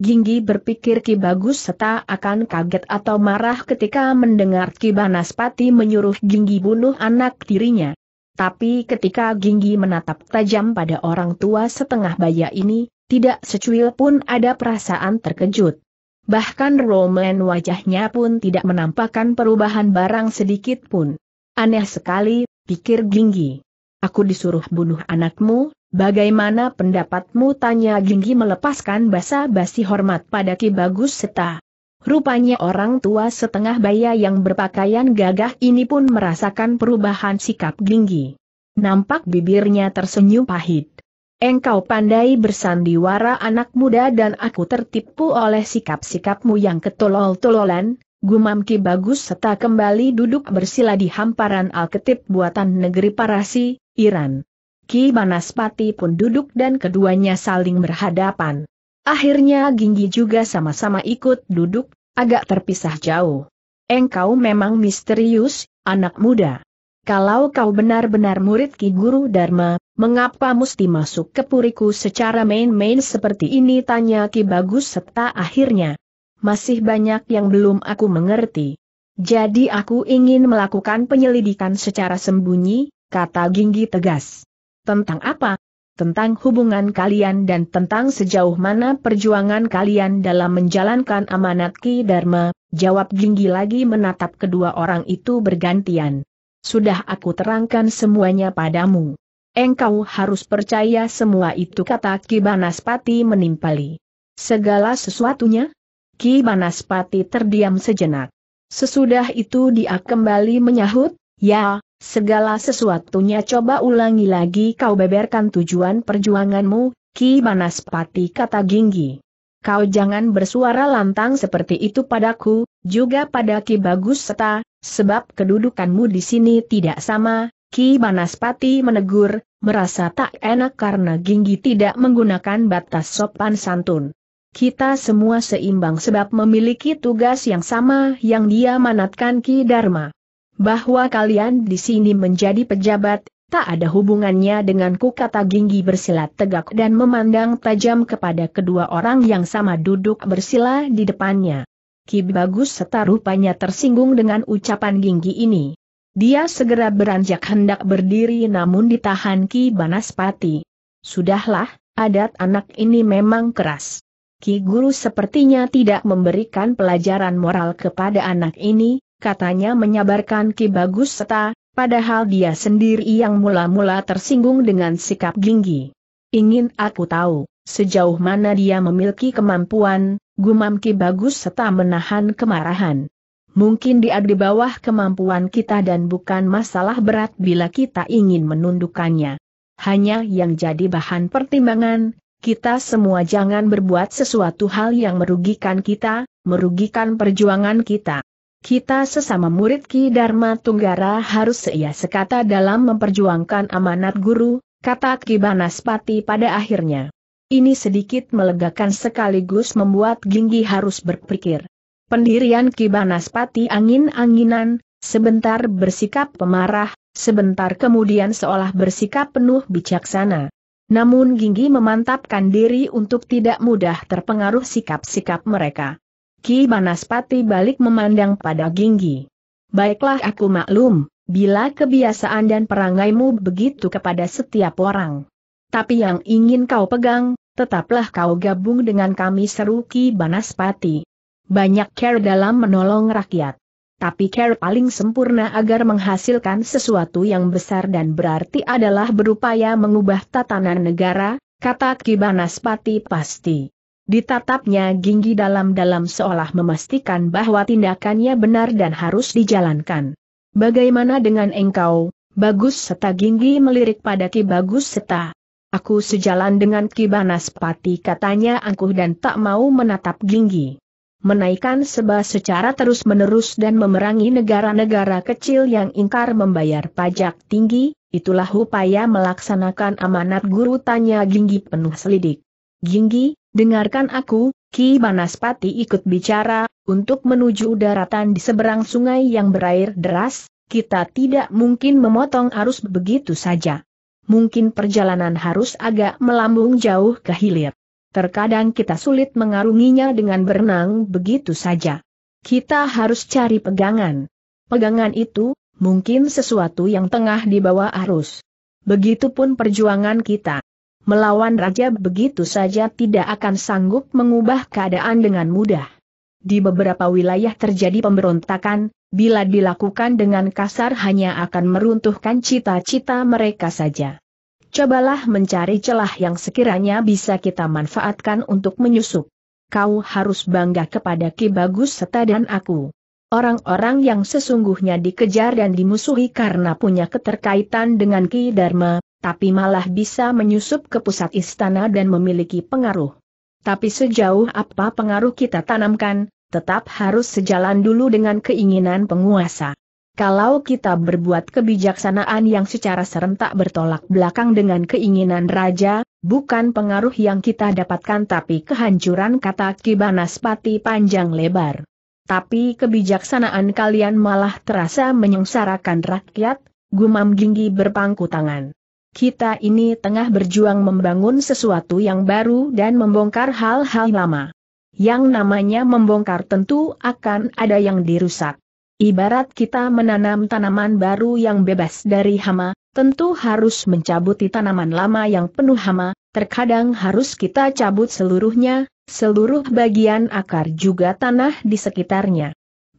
Ginggi berpikir Ki Bagus Seta akan kaget atau marah ketika mendengar Ki Banaspati menyuruh Ginggi bunuh anak tirinya. Tapi ketika Ginggi menatap tajam pada orang tua setengah baya ini, tidak secuil pun ada perasaan terkejut. Bahkan Roman wajahnya pun tidak menampakkan perubahan barang sedikit pun. Aneh sekali, pikir Ginggi. Aku disuruh bunuh anakmu, bagaimana pendapatmu? Tanya Ginggi melepaskan basa-basi hormat pada Ki Bagus Seta. Rupanya orang tua setengah baya yang berpakaian gagah ini pun merasakan perubahan sikap Ginggi. Nampak bibirnya tersenyum pahit. Engkau pandai bersandiwara anak muda dan aku tertipu oleh sikap-sikapmu yang ketolol-tololan, gumam Ki Bagus serta kembali duduk bersila di hamparan alketip buatan negeri Parasi, Iran. Ki Banaspati pun duduk dan keduanya saling berhadapan. Akhirnya Ginggi juga sama-sama ikut duduk, agak terpisah jauh. Engkau memang misterius, anak muda. Kalau kau benar-benar murid Ki Guru Dharma, mengapa mesti masuk ke puriku secara main-main seperti ini tanya Ki Bagus serta akhirnya. Masih banyak yang belum aku mengerti. Jadi aku ingin melakukan penyelidikan secara sembunyi, kata Ginggi tegas. Tentang apa? tentang hubungan kalian dan tentang sejauh mana perjuangan kalian dalam menjalankan amanat Ki Dharma, jawab Jinggi lagi menatap kedua orang itu bergantian. Sudah aku terangkan semuanya padamu. Engkau harus percaya semua itu kata Ki Banaspati menimpali. Segala sesuatunya? Ki Banaspati terdiam sejenak. Sesudah itu dia kembali menyahut, ya, Segala sesuatunya coba ulangi lagi kau beberkan tujuan perjuanganmu, Ki Banaspati kata Ginggi. Kau jangan bersuara lantang seperti itu padaku, juga pada Ki Bagus Seta, sebab kedudukanmu di sini tidak sama, Ki Banaspati menegur, merasa tak enak karena Ginggi tidak menggunakan batas sopan santun. Kita semua seimbang sebab memiliki tugas yang sama yang dia manatkan Ki Dharma bahwa kalian di sini menjadi pejabat, tak ada hubungannya denganku kata Ginggi bersilat tegak dan memandang tajam kepada kedua orang yang sama duduk bersila di depannya. Ki Bagus setarupanya tersinggung dengan ucapan Ginggi ini. Dia segera beranjak hendak berdiri namun ditahan Ki Banaspati. Sudahlah, adat anak ini memang keras. Ki Guru sepertinya tidak memberikan pelajaran moral kepada anak ini, katanya menyabarkan Ki Bagus Seta, padahal dia sendiri yang mula-mula tersinggung dengan sikap Ginggi. Ingin aku tahu, sejauh mana dia memiliki kemampuan, gumam Ki Bagus Seta menahan kemarahan. Mungkin dia di bawah kemampuan kita dan bukan masalah berat bila kita ingin menundukkannya. Hanya yang jadi bahan pertimbangan, kita semua jangan berbuat sesuatu hal yang merugikan kita, merugikan perjuangan kita. Kita sesama murid Ki Dharma Tunggara harus seia sekata dalam memperjuangkan amanat guru, kata Ki Banaspati pada akhirnya. Ini sedikit melegakan sekaligus membuat Ginggi harus berpikir. Pendirian Ki Banaspati angin-anginan, sebentar bersikap pemarah, sebentar kemudian seolah bersikap penuh bijaksana. Namun Ginggi memantapkan diri untuk tidak mudah terpengaruh sikap-sikap mereka. Ki Banaspati balik memandang pada Ginggi. Baiklah aku maklum, bila kebiasaan dan perangaimu begitu kepada setiap orang. Tapi yang ingin kau pegang, tetaplah kau gabung dengan kami seru Ki Banaspati. Banyak care dalam menolong rakyat. Tapi care paling sempurna agar menghasilkan sesuatu yang besar dan berarti adalah berupaya mengubah tatanan negara, kata Ki Banaspati pasti. Ditatapnya Ginggi dalam-dalam seolah memastikan bahwa tindakannya benar dan harus dijalankan. Bagaimana dengan engkau, Bagus Seta Ginggi melirik pada Ki Bagus Seta. Aku sejalan dengan Ki Banaspati katanya angkuh dan tak mau menatap Ginggi. Menaikan seba secara terus-menerus dan memerangi negara-negara kecil yang ingkar membayar pajak tinggi, itulah upaya melaksanakan amanat guru tanya Ginggi penuh selidik. Ginggi, dengarkan aku, Ki Banaspati ikut bicara, untuk menuju daratan di seberang sungai yang berair deras, kita tidak mungkin memotong arus begitu saja. Mungkin perjalanan harus agak melambung jauh ke hilir. Terkadang kita sulit mengarunginya dengan berenang begitu saja. Kita harus cari pegangan. Pegangan itu, mungkin sesuatu yang tengah di bawah arus. Begitupun perjuangan kita melawan raja begitu saja tidak akan sanggup mengubah keadaan dengan mudah. Di beberapa wilayah terjadi pemberontakan, bila dilakukan dengan kasar hanya akan meruntuhkan cita-cita mereka saja. Cobalah mencari celah yang sekiranya bisa kita manfaatkan untuk menyusup. Kau harus bangga kepada Ki Bagus serta dan aku. Orang-orang yang sesungguhnya dikejar dan dimusuhi karena punya keterkaitan dengan Ki Dharma, tapi malah bisa menyusup ke pusat istana dan memiliki pengaruh. Tapi sejauh apa pengaruh kita tanamkan, tetap harus sejalan dulu dengan keinginan penguasa. Kalau kita berbuat kebijaksanaan yang secara serentak bertolak belakang dengan keinginan raja, bukan pengaruh yang kita dapatkan tapi kehancuran kata Kibanaspati panjang lebar. Tapi kebijaksanaan kalian malah terasa menyengsarakan rakyat, gumam Ginggi berpangku tangan kita ini tengah berjuang membangun sesuatu yang baru dan membongkar hal-hal lama. Yang namanya membongkar tentu akan ada yang dirusak. Ibarat kita menanam tanaman baru yang bebas dari hama, tentu harus mencabuti tanaman lama yang penuh hama, terkadang harus kita cabut seluruhnya, seluruh bagian akar juga tanah di sekitarnya.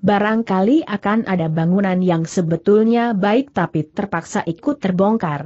Barangkali akan ada bangunan yang sebetulnya baik tapi terpaksa ikut terbongkar.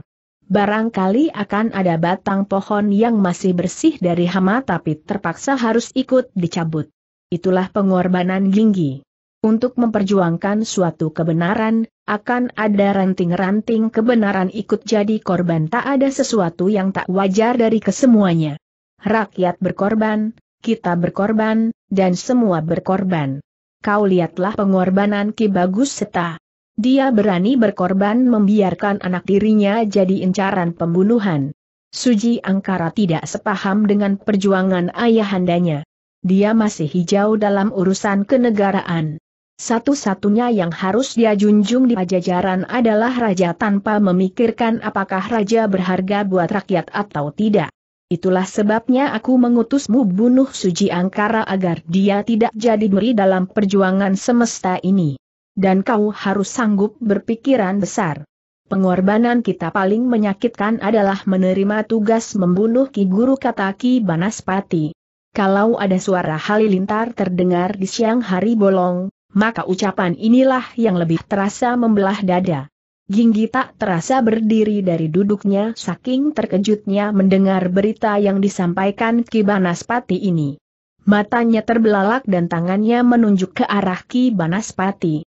Barangkali akan ada batang pohon yang masih bersih dari hama tapi terpaksa harus ikut dicabut. Itulah pengorbanan Ginggi. Untuk memperjuangkan suatu kebenaran, akan ada ranting-ranting kebenaran ikut jadi korban tak ada sesuatu yang tak wajar dari kesemuanya. Rakyat berkorban, kita berkorban, dan semua berkorban. Kau lihatlah pengorbanan Ki Bagus Seta. Dia berani berkorban membiarkan anak dirinya jadi incaran pembunuhan. Suji Angkara tidak sepaham dengan perjuangan ayahandanya. Dia masih hijau dalam urusan kenegaraan. Satu-satunya yang harus dia junjung di pajajaran adalah raja tanpa memikirkan apakah raja berharga buat rakyat atau tidak. Itulah sebabnya aku mengutusmu bunuh Suji Angkara agar dia tidak jadi beri dalam perjuangan semesta ini dan kau harus sanggup berpikiran besar. Pengorbanan kita paling menyakitkan adalah menerima tugas membunuh Ki Guru kata Ki Banaspati. Kalau ada suara halilintar terdengar di siang hari bolong, maka ucapan inilah yang lebih terasa membelah dada. Ginggi tak terasa berdiri dari duduknya saking terkejutnya mendengar berita yang disampaikan Ki Banaspati ini. Matanya terbelalak dan tangannya menunjuk ke arah Ki Banaspati.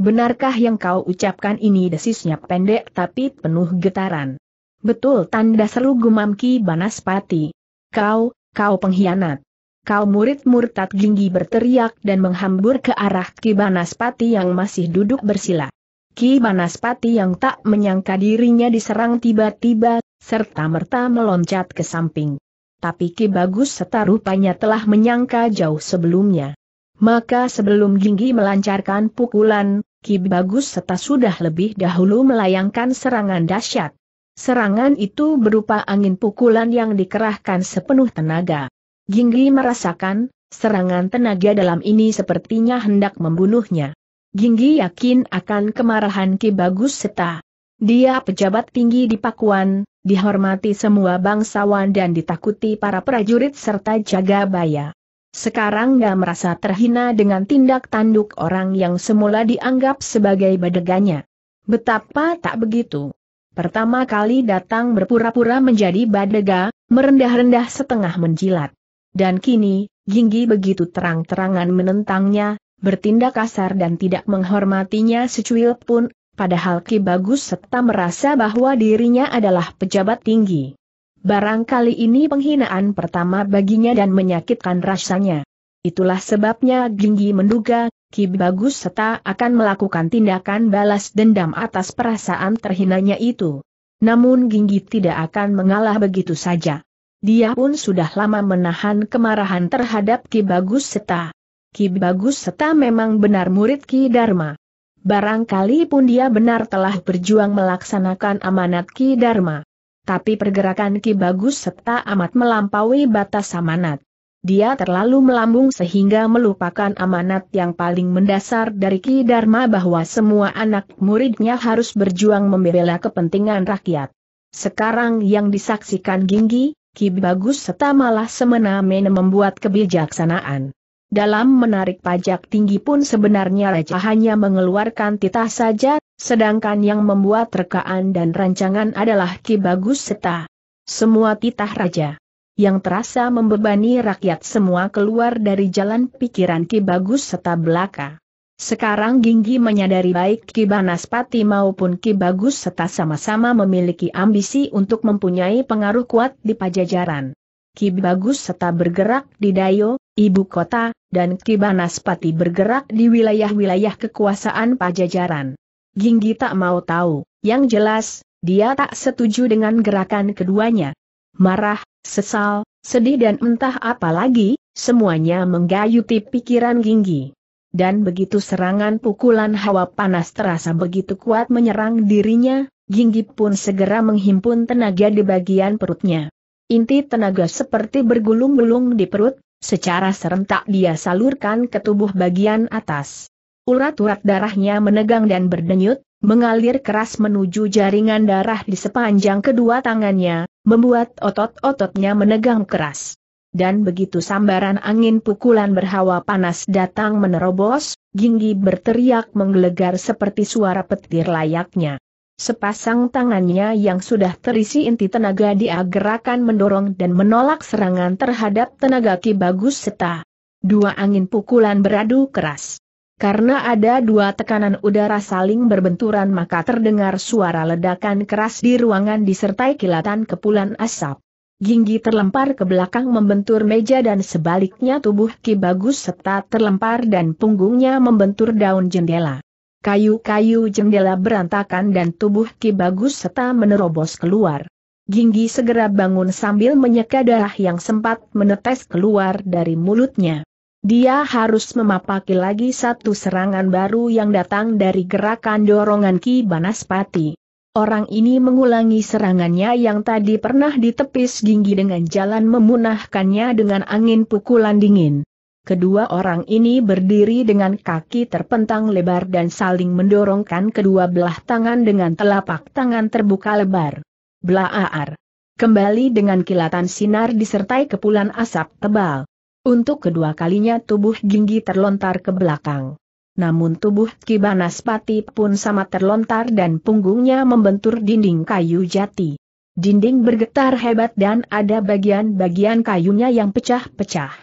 Benarkah yang kau ucapkan ini desisnya pendek tapi penuh getaran? Betul tanda seru gumam Ki Banaspati. Kau, kau pengkhianat. Kau murid murtad ginggi berteriak dan menghambur ke arah Ki Banaspati yang masih duduk bersila. Ki Banaspati yang tak menyangka dirinya diserang tiba-tiba, serta merta meloncat ke samping. Tapi Ki Bagus serta rupanya telah menyangka jauh sebelumnya. Maka sebelum Ginggi melancarkan pukulan, Ki Bagus serta sudah lebih dahulu melayangkan serangan dahsyat. Serangan itu berupa angin pukulan yang dikerahkan sepenuh tenaga. Ginggi merasakan, serangan tenaga dalam ini sepertinya hendak membunuhnya. Ginggi yakin akan kemarahan Ki Bagus Seta. Dia pejabat tinggi di Pakuan, dihormati semua bangsawan dan ditakuti para prajurit serta jaga baya. Sekarang gak merasa terhina dengan tindak tanduk orang yang semula dianggap sebagai badegannya. Betapa tak begitu. Pertama kali datang berpura-pura menjadi badega, merendah-rendah setengah menjilat. Dan kini, Ginggi begitu terang-terangan menentangnya, bertindak kasar dan tidak menghormatinya secuil pun, padahal Ki Bagus serta merasa bahwa dirinya adalah pejabat tinggi. Barangkali ini penghinaan pertama baginya dan menyakitkan rasanya. Itulah sebabnya Ginggi menduga, Ki Bagus Seta akan melakukan tindakan balas dendam atas perasaan terhinanya itu. Namun Ginggi tidak akan mengalah begitu saja. Dia pun sudah lama menahan kemarahan terhadap Ki Bagus Seta. Ki Bagus Seta memang benar murid Ki Dharma. Barangkali pun dia benar telah berjuang melaksanakan amanat Ki Dharma tapi pergerakan Ki Bagus serta amat melampaui batas amanat. Dia terlalu melambung sehingga melupakan amanat yang paling mendasar dari Ki Dharma bahwa semua anak muridnya harus berjuang membela kepentingan rakyat. Sekarang yang disaksikan Ginggi, Ki Bagus serta malah semena-mena membuat kebijaksanaan. Dalam menarik pajak tinggi pun sebenarnya Raja hanya mengeluarkan titah saja Sedangkan yang membuat rekaan dan rancangan adalah Ki Bagus Seta. Semua titah raja. Yang terasa membebani rakyat semua keluar dari jalan pikiran Ki Bagus Seta belaka. Sekarang Ginggi menyadari baik Ki Banaspati maupun Ki Bagus serta sama-sama memiliki ambisi untuk mempunyai pengaruh kuat di pajajaran. Ki Bagus serta bergerak di Dayo, ibu kota, dan Ki Banaspati bergerak di wilayah-wilayah kekuasaan pajajaran. Ginggi tak mau tahu, yang jelas, dia tak setuju dengan gerakan keduanya. Marah, sesal, sedih dan entah apa lagi, semuanya menggayuti pikiran Ginggi. Dan begitu serangan pukulan hawa panas terasa begitu kuat menyerang dirinya, Ginggi pun segera menghimpun tenaga di bagian perutnya. Inti tenaga seperti bergulung-gulung di perut, secara serentak dia salurkan ke tubuh bagian atas. Urat-urat darahnya menegang dan berdenyut, mengalir keras menuju jaringan darah di sepanjang kedua tangannya, membuat otot-ototnya menegang keras. Dan begitu sambaran angin pukulan berhawa panas datang menerobos, Ginggi berteriak menggelegar seperti suara petir layaknya. Sepasang tangannya yang sudah terisi inti tenaga dia gerakan mendorong dan menolak serangan terhadap tenaga Ki Bagus Seta. Dua angin pukulan beradu keras. Karena ada dua tekanan udara saling berbenturan maka terdengar suara ledakan keras di ruangan disertai kilatan kepulan asap. Ginggi terlempar ke belakang membentur meja dan sebaliknya tubuh Ki Bagus serta terlempar dan punggungnya membentur daun jendela. Kayu-kayu jendela berantakan dan tubuh Ki Bagus serta menerobos keluar. Ginggi segera bangun sambil menyeka darah yang sempat menetes keluar dari mulutnya. Dia harus memapaki lagi satu serangan baru yang datang dari gerakan dorongan Ki Banaspati. Orang ini mengulangi serangannya yang tadi pernah ditepis ginggi dengan jalan memunahkannya dengan angin pukulan dingin. Kedua orang ini berdiri dengan kaki terpentang lebar dan saling mendorongkan kedua belah tangan dengan telapak tangan terbuka lebar. Blaar. Kembali dengan kilatan sinar disertai kepulan asap tebal. Untuk kedua kalinya tubuh Ginggi terlontar ke belakang. Namun tubuh Kibanaspati pun sama terlontar dan punggungnya membentur dinding kayu jati. Dinding bergetar hebat dan ada bagian-bagian kayunya yang pecah-pecah.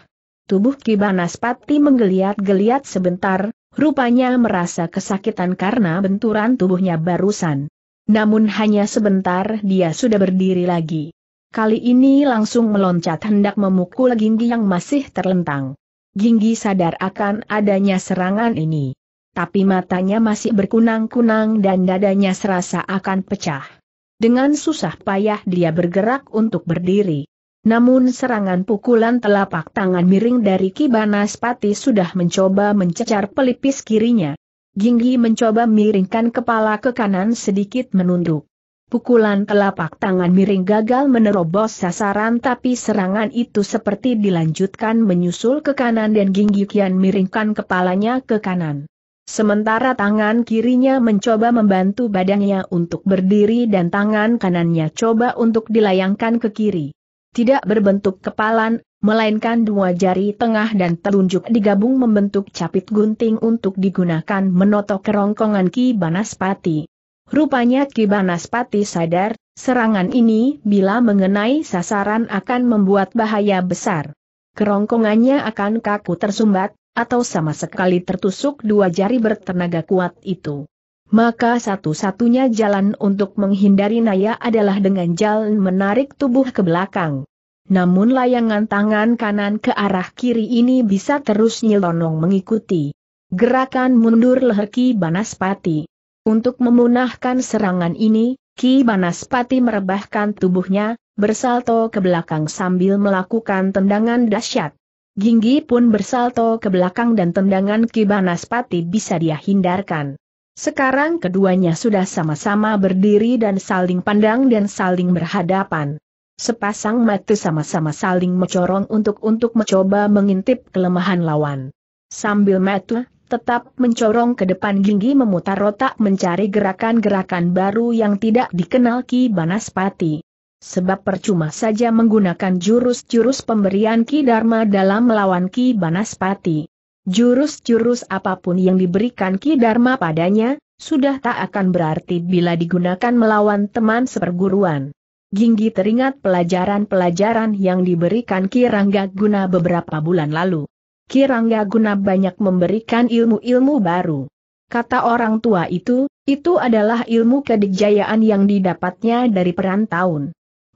Tubuh Kibanaspati menggeliat-geliat sebentar, rupanya merasa kesakitan karena benturan tubuhnya barusan. Namun hanya sebentar dia sudah berdiri lagi. Kali ini langsung meloncat hendak memukul Ginggi yang masih terlentang. Ginggi sadar akan adanya serangan ini. Tapi matanya masih berkunang-kunang dan dadanya serasa akan pecah. Dengan susah payah dia bergerak untuk berdiri. Namun serangan pukulan telapak tangan miring dari Pati sudah mencoba mencecar pelipis kirinya. Ginggi mencoba miringkan kepala ke kanan sedikit menunduk. Pukulan telapak tangan miring gagal menerobos sasaran tapi serangan itu seperti dilanjutkan menyusul ke kanan dan Ginggi Kian miringkan kepalanya ke kanan. Sementara tangan kirinya mencoba membantu badannya untuk berdiri dan tangan kanannya coba untuk dilayangkan ke kiri. Tidak berbentuk kepalan, melainkan dua jari tengah dan telunjuk digabung membentuk capit gunting untuk digunakan menotok kerongkongan Ki Banaspati. Rupanya Kibanaspati sadar, serangan ini bila mengenai sasaran akan membuat bahaya besar. Kerongkongannya akan kaku tersumbat, atau sama sekali tertusuk dua jari bertenaga kuat itu. Maka satu-satunya jalan untuk menghindari Naya adalah dengan jalan menarik tubuh ke belakang. Namun layangan tangan kanan ke arah kiri ini bisa terus nyelonong mengikuti. Gerakan mundur Ki banaspati. Untuk memunahkan serangan ini, Ki Banaspati merebahkan tubuhnya, bersalto ke belakang sambil melakukan tendangan dahsyat. Ginggi pun bersalto ke belakang dan tendangan Ki Banaspati bisa dia hindarkan. Sekarang keduanya sudah sama-sama berdiri dan saling pandang dan saling berhadapan. Sepasang mata sama-sama saling mencorong untuk untuk mencoba mengintip kelemahan lawan. Sambil mata tetap mencorong ke depan Ginggi memutar otak mencari gerakan-gerakan baru yang tidak dikenal Ki Banaspati. Sebab percuma saja menggunakan jurus-jurus pemberian Ki Dharma dalam melawan Ki Banaspati. Jurus-jurus apapun yang diberikan Ki Dharma padanya, sudah tak akan berarti bila digunakan melawan teman seperguruan. Ginggi teringat pelajaran-pelajaran yang diberikan Ki Rangga guna beberapa bulan lalu. Kirangga guna banyak memberikan ilmu-ilmu baru. Kata orang tua itu, itu adalah ilmu kedikjayaan yang didapatnya dari perantauan,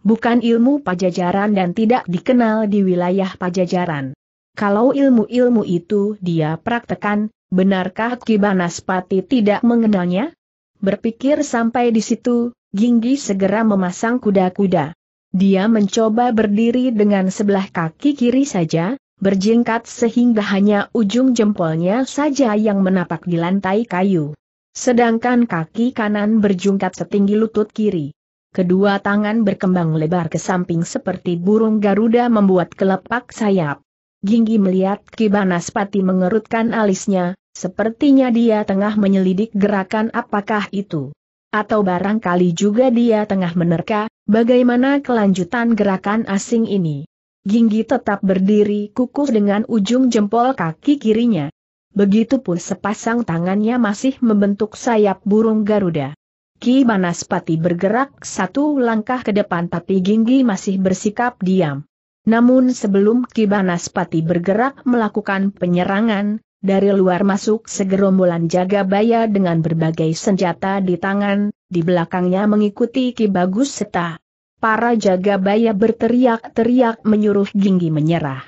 Bukan ilmu pajajaran dan tidak dikenal di wilayah pajajaran. Kalau ilmu-ilmu itu dia praktekan, benarkah Kibanaspati tidak mengenalnya? Berpikir sampai di situ, Ginggi segera memasang kuda-kuda. Dia mencoba berdiri dengan sebelah kaki kiri saja, berjingkat sehingga hanya ujung jempolnya saja yang menapak di lantai kayu. Sedangkan kaki kanan berjungkat setinggi lutut kiri. Kedua tangan berkembang lebar ke samping seperti burung Garuda membuat kelepak sayap. Ginggi melihat Kibanaspati mengerutkan alisnya, sepertinya dia tengah menyelidik gerakan apakah itu. Atau barangkali juga dia tengah menerka, bagaimana kelanjutan gerakan asing ini. Ginggi tetap berdiri kukuh dengan ujung jempol kaki kirinya. Begitupun sepasang tangannya masih membentuk sayap burung Garuda. Ki Banaspati bergerak satu langkah ke depan tapi Ginggi masih bersikap diam. Namun sebelum Ki Banaspati bergerak melakukan penyerangan, dari luar masuk segerombolan jaga baya dengan berbagai senjata di tangan, di belakangnya mengikuti Ki Bagus Setah para jaga baya berteriak-teriak menyuruh Ginggi menyerah.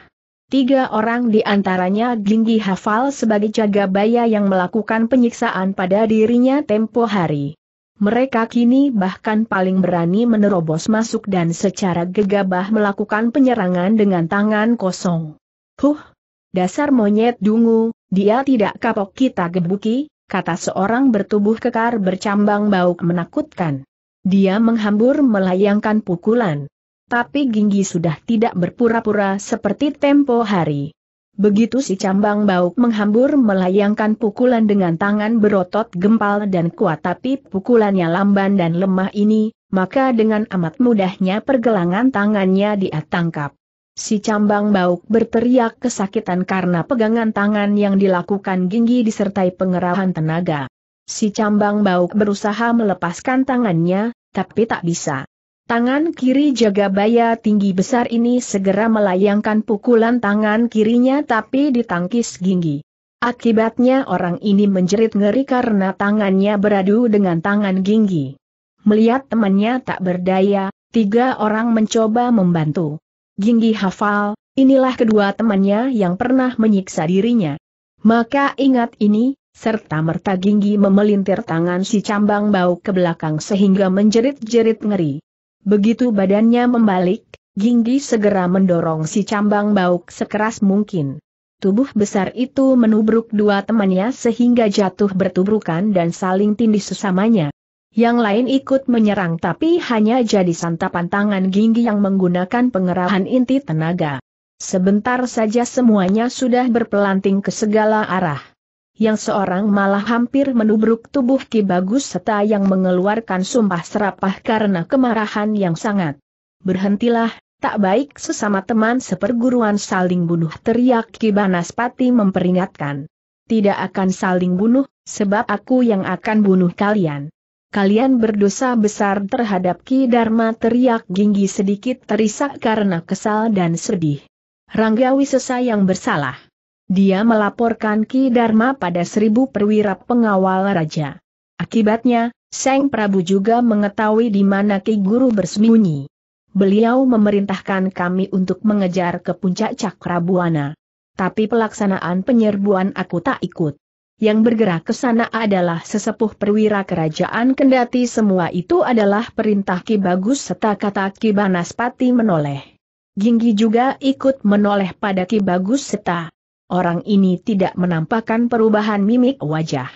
Tiga orang di antaranya Ginggi hafal sebagai jaga baya yang melakukan penyiksaan pada dirinya tempo hari. Mereka kini bahkan paling berani menerobos masuk dan secara gegabah melakukan penyerangan dengan tangan kosong. Huh! Dasar monyet dungu, dia tidak kapok kita gebuki, kata seorang bertubuh kekar bercambang bau menakutkan. Dia menghambur melayangkan pukulan. Tapi Ginggi sudah tidak berpura-pura seperti tempo hari. Begitu si cambang bauk menghambur melayangkan pukulan dengan tangan berotot gempal dan kuat tapi pukulannya lamban dan lemah ini, maka dengan amat mudahnya pergelangan tangannya dia tangkap. Si cambang bauk berteriak kesakitan karena pegangan tangan yang dilakukan Ginggi disertai pengerahan tenaga. Si cambang bauk berusaha melepaskan tangannya, tapi tak bisa. Tangan kiri Jagabaya tinggi besar ini segera melayangkan pukulan tangan kirinya tapi ditangkis ginggi. Akibatnya orang ini menjerit ngeri karena tangannya beradu dengan tangan ginggi. Melihat temannya tak berdaya, tiga orang mencoba membantu. Ginggi hafal, inilah kedua temannya yang pernah menyiksa dirinya. Maka ingat ini, serta merta Ginggi memelintir tangan si cambang bau ke belakang sehingga menjerit-jerit ngeri. Begitu badannya membalik, Ginggi segera mendorong si cambang bau sekeras mungkin. Tubuh besar itu menubruk dua temannya sehingga jatuh bertubrukan dan saling tindih sesamanya. Yang lain ikut menyerang tapi hanya jadi santapan tangan Ginggi yang menggunakan pengerahan inti tenaga. Sebentar saja semuanya sudah berpelanting ke segala arah yang seorang malah hampir menubruk tubuh Ki Bagus serta yang mengeluarkan sumpah serapah karena kemarahan yang sangat. Berhentilah, tak baik sesama teman seperguruan saling bunuh teriak Ki Banaspati memperingatkan. Tidak akan saling bunuh, sebab aku yang akan bunuh kalian. Kalian berdosa besar terhadap Ki Dharma teriak Ginggi sedikit terisak karena kesal dan sedih. Ranggawi sesayang yang bersalah. Dia melaporkan Ki Dharma pada seribu perwira pengawal raja. Akibatnya, Seng Prabu juga mengetahui di mana Ki Guru bersembunyi. Beliau memerintahkan kami untuk mengejar ke puncak Cakrabuana. Tapi pelaksanaan penyerbuan aku tak ikut. Yang bergerak ke sana adalah sesepuh perwira kerajaan kendati semua itu adalah perintah Ki Bagus serta kata Ki Banaspati menoleh. Ginggi juga ikut menoleh pada Ki Bagus serta Orang ini tidak menampakkan perubahan mimik wajah.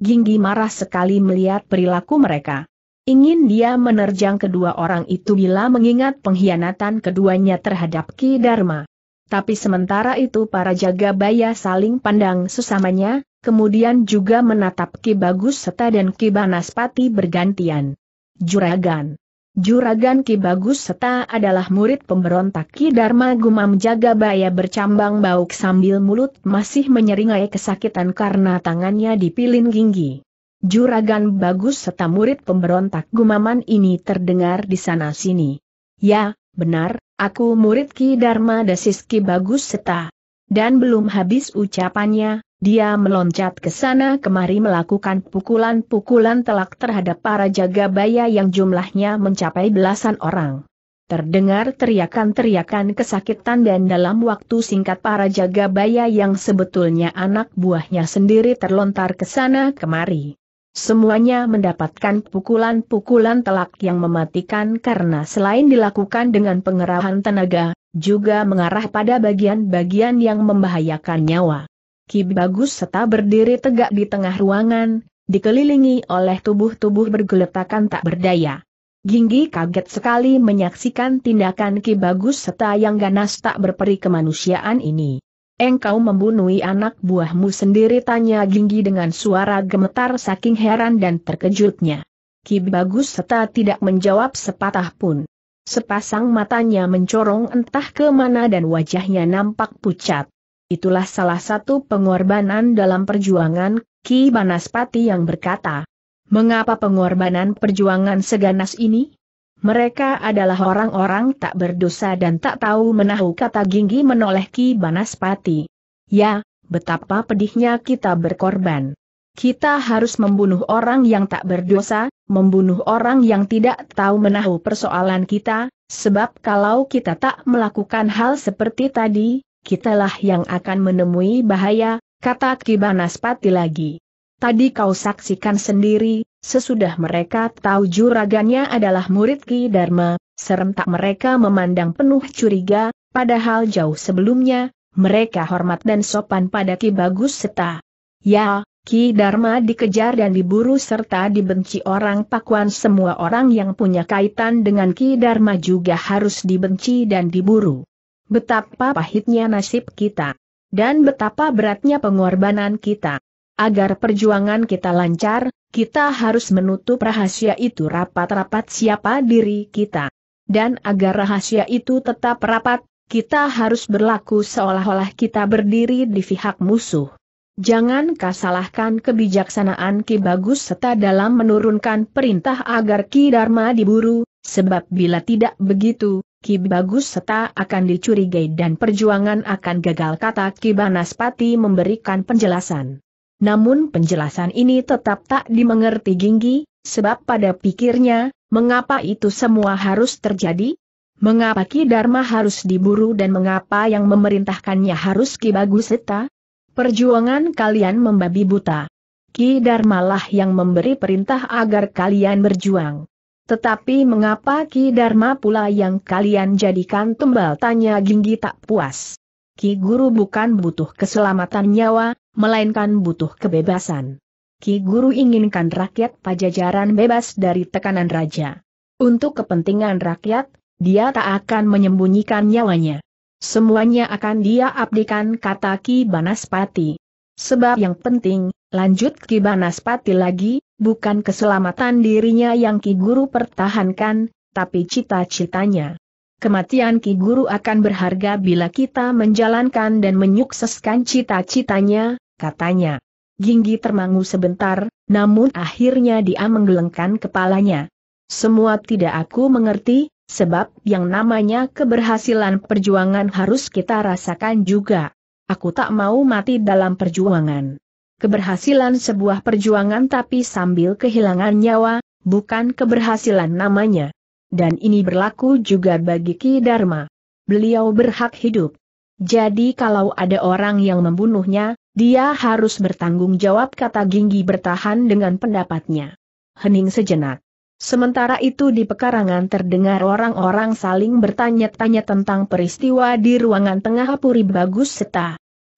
Ginggi marah sekali melihat perilaku mereka. Ingin dia menerjang kedua orang itu bila mengingat pengkhianatan keduanya terhadap Ki Dharma. Tapi sementara itu para jaga baya saling pandang sesamanya, kemudian juga menatap Ki Bagus serta dan Ki Banaspati bergantian. Juragan. Juragan Ki Bagus Seta adalah murid pemberontak Ki Dharma Gumam Jagabaya bercambang bauk sambil mulut masih menyeringai kesakitan karena tangannya dipilin ginggi. Juragan Bagus Seta murid pemberontak Gumaman ini terdengar di sana-sini. Ya, benar, aku murid Ki Dharma Dasis Ki Bagus Seta. Dan belum habis ucapannya, dia meloncat ke sana kemari melakukan pukulan-pukulan telak terhadap para jaga baya yang jumlahnya mencapai belasan orang. Terdengar teriakan-teriakan kesakitan dan dalam waktu singkat para jaga baya yang sebetulnya anak buahnya sendiri terlontar ke sana kemari. Semuanya mendapatkan pukulan-pukulan telak yang mematikan karena selain dilakukan dengan pengerahan tenaga, juga mengarah pada bagian-bagian yang membahayakan nyawa. Ki Bagus seta berdiri tegak di tengah ruangan, dikelilingi oleh tubuh-tubuh bergeletakan tak berdaya. Ginggi kaget sekali menyaksikan tindakan Ki Bagus seta yang ganas tak berperi kemanusiaan ini. Engkau membunuhi anak buahmu sendiri tanya Ginggi dengan suara gemetar saking heran dan terkejutnya. Ki Bagus seta tidak menjawab sepatah pun. Sepasang matanya mencorong entah kemana dan wajahnya nampak pucat. Itulah salah satu pengorbanan dalam perjuangan, Ki Banaspati yang berkata. Mengapa pengorbanan perjuangan seganas ini? Mereka adalah orang-orang tak berdosa dan tak tahu menahu kata Ginggi menoleh Ki Banaspati. Ya, betapa pedihnya kita berkorban. Kita harus membunuh orang yang tak berdosa, membunuh orang yang tidak tahu menahu persoalan kita, sebab kalau kita tak melakukan hal seperti tadi, kitalah yang akan menemui bahaya, kata Kibanaspati lagi. Tadi kau saksikan sendiri, sesudah mereka tahu juragannya adalah murid Ki Dharma, serentak mereka memandang penuh curiga, padahal jauh sebelumnya, mereka hormat dan sopan pada Ki Bagus Seta. Ya, Ki Dharma dikejar dan diburu serta dibenci orang Pakuan semua orang yang punya kaitan dengan Ki Dharma juga harus dibenci dan diburu. Betapa pahitnya nasib kita. Dan betapa beratnya pengorbanan kita. Agar perjuangan kita lancar, kita harus menutup rahasia itu rapat-rapat siapa diri kita. Dan agar rahasia itu tetap rapat, kita harus berlaku seolah-olah kita berdiri di pihak musuh. Jangan kasalahkan kebijaksanaan Ki Bagus serta dalam menurunkan perintah agar Ki Dharma diburu, sebab bila tidak begitu, Ki Bagus Seta akan dicurigai dan perjuangan akan gagal kata Ki Banaspati memberikan penjelasan. Namun penjelasan ini tetap tak dimengerti Ginggi, sebab pada pikirnya, mengapa itu semua harus terjadi? Mengapa Ki Dharma harus diburu dan mengapa yang memerintahkannya harus Ki Bagus Seta? Perjuangan kalian membabi buta. Ki Dharma lah yang memberi perintah agar kalian berjuang. Tetapi mengapa Ki Dharma pula yang kalian jadikan tumbal tanya Ginggi tak puas? Ki Guru bukan butuh keselamatan nyawa, melainkan butuh kebebasan. Ki Guru inginkan rakyat pajajaran bebas dari tekanan raja. Untuk kepentingan rakyat, dia tak akan menyembunyikan nyawanya. Semuanya akan dia abdikan kata Ki Banaspati. Sebab yang penting, lanjut Ki Banaspati lagi, bukan keselamatan dirinya yang Ki Guru pertahankan, tapi cita-citanya. Kematian Ki Guru akan berharga bila kita menjalankan dan menyukseskan cita-citanya, katanya. Ginggi termangu sebentar, namun akhirnya dia menggelengkan kepalanya. Semua tidak aku mengerti, sebab yang namanya keberhasilan perjuangan harus kita rasakan juga. Aku tak mau mati dalam perjuangan keberhasilan sebuah perjuangan tapi sambil kehilangan nyawa, bukan keberhasilan namanya. Dan ini berlaku juga bagi Ki Dharma. Beliau berhak hidup. Jadi kalau ada orang yang membunuhnya, dia harus bertanggung jawab kata Ginggi bertahan dengan pendapatnya. Hening sejenak. Sementara itu di pekarangan terdengar orang-orang saling bertanya-tanya tentang peristiwa di ruangan tengah Puri Bagus Seta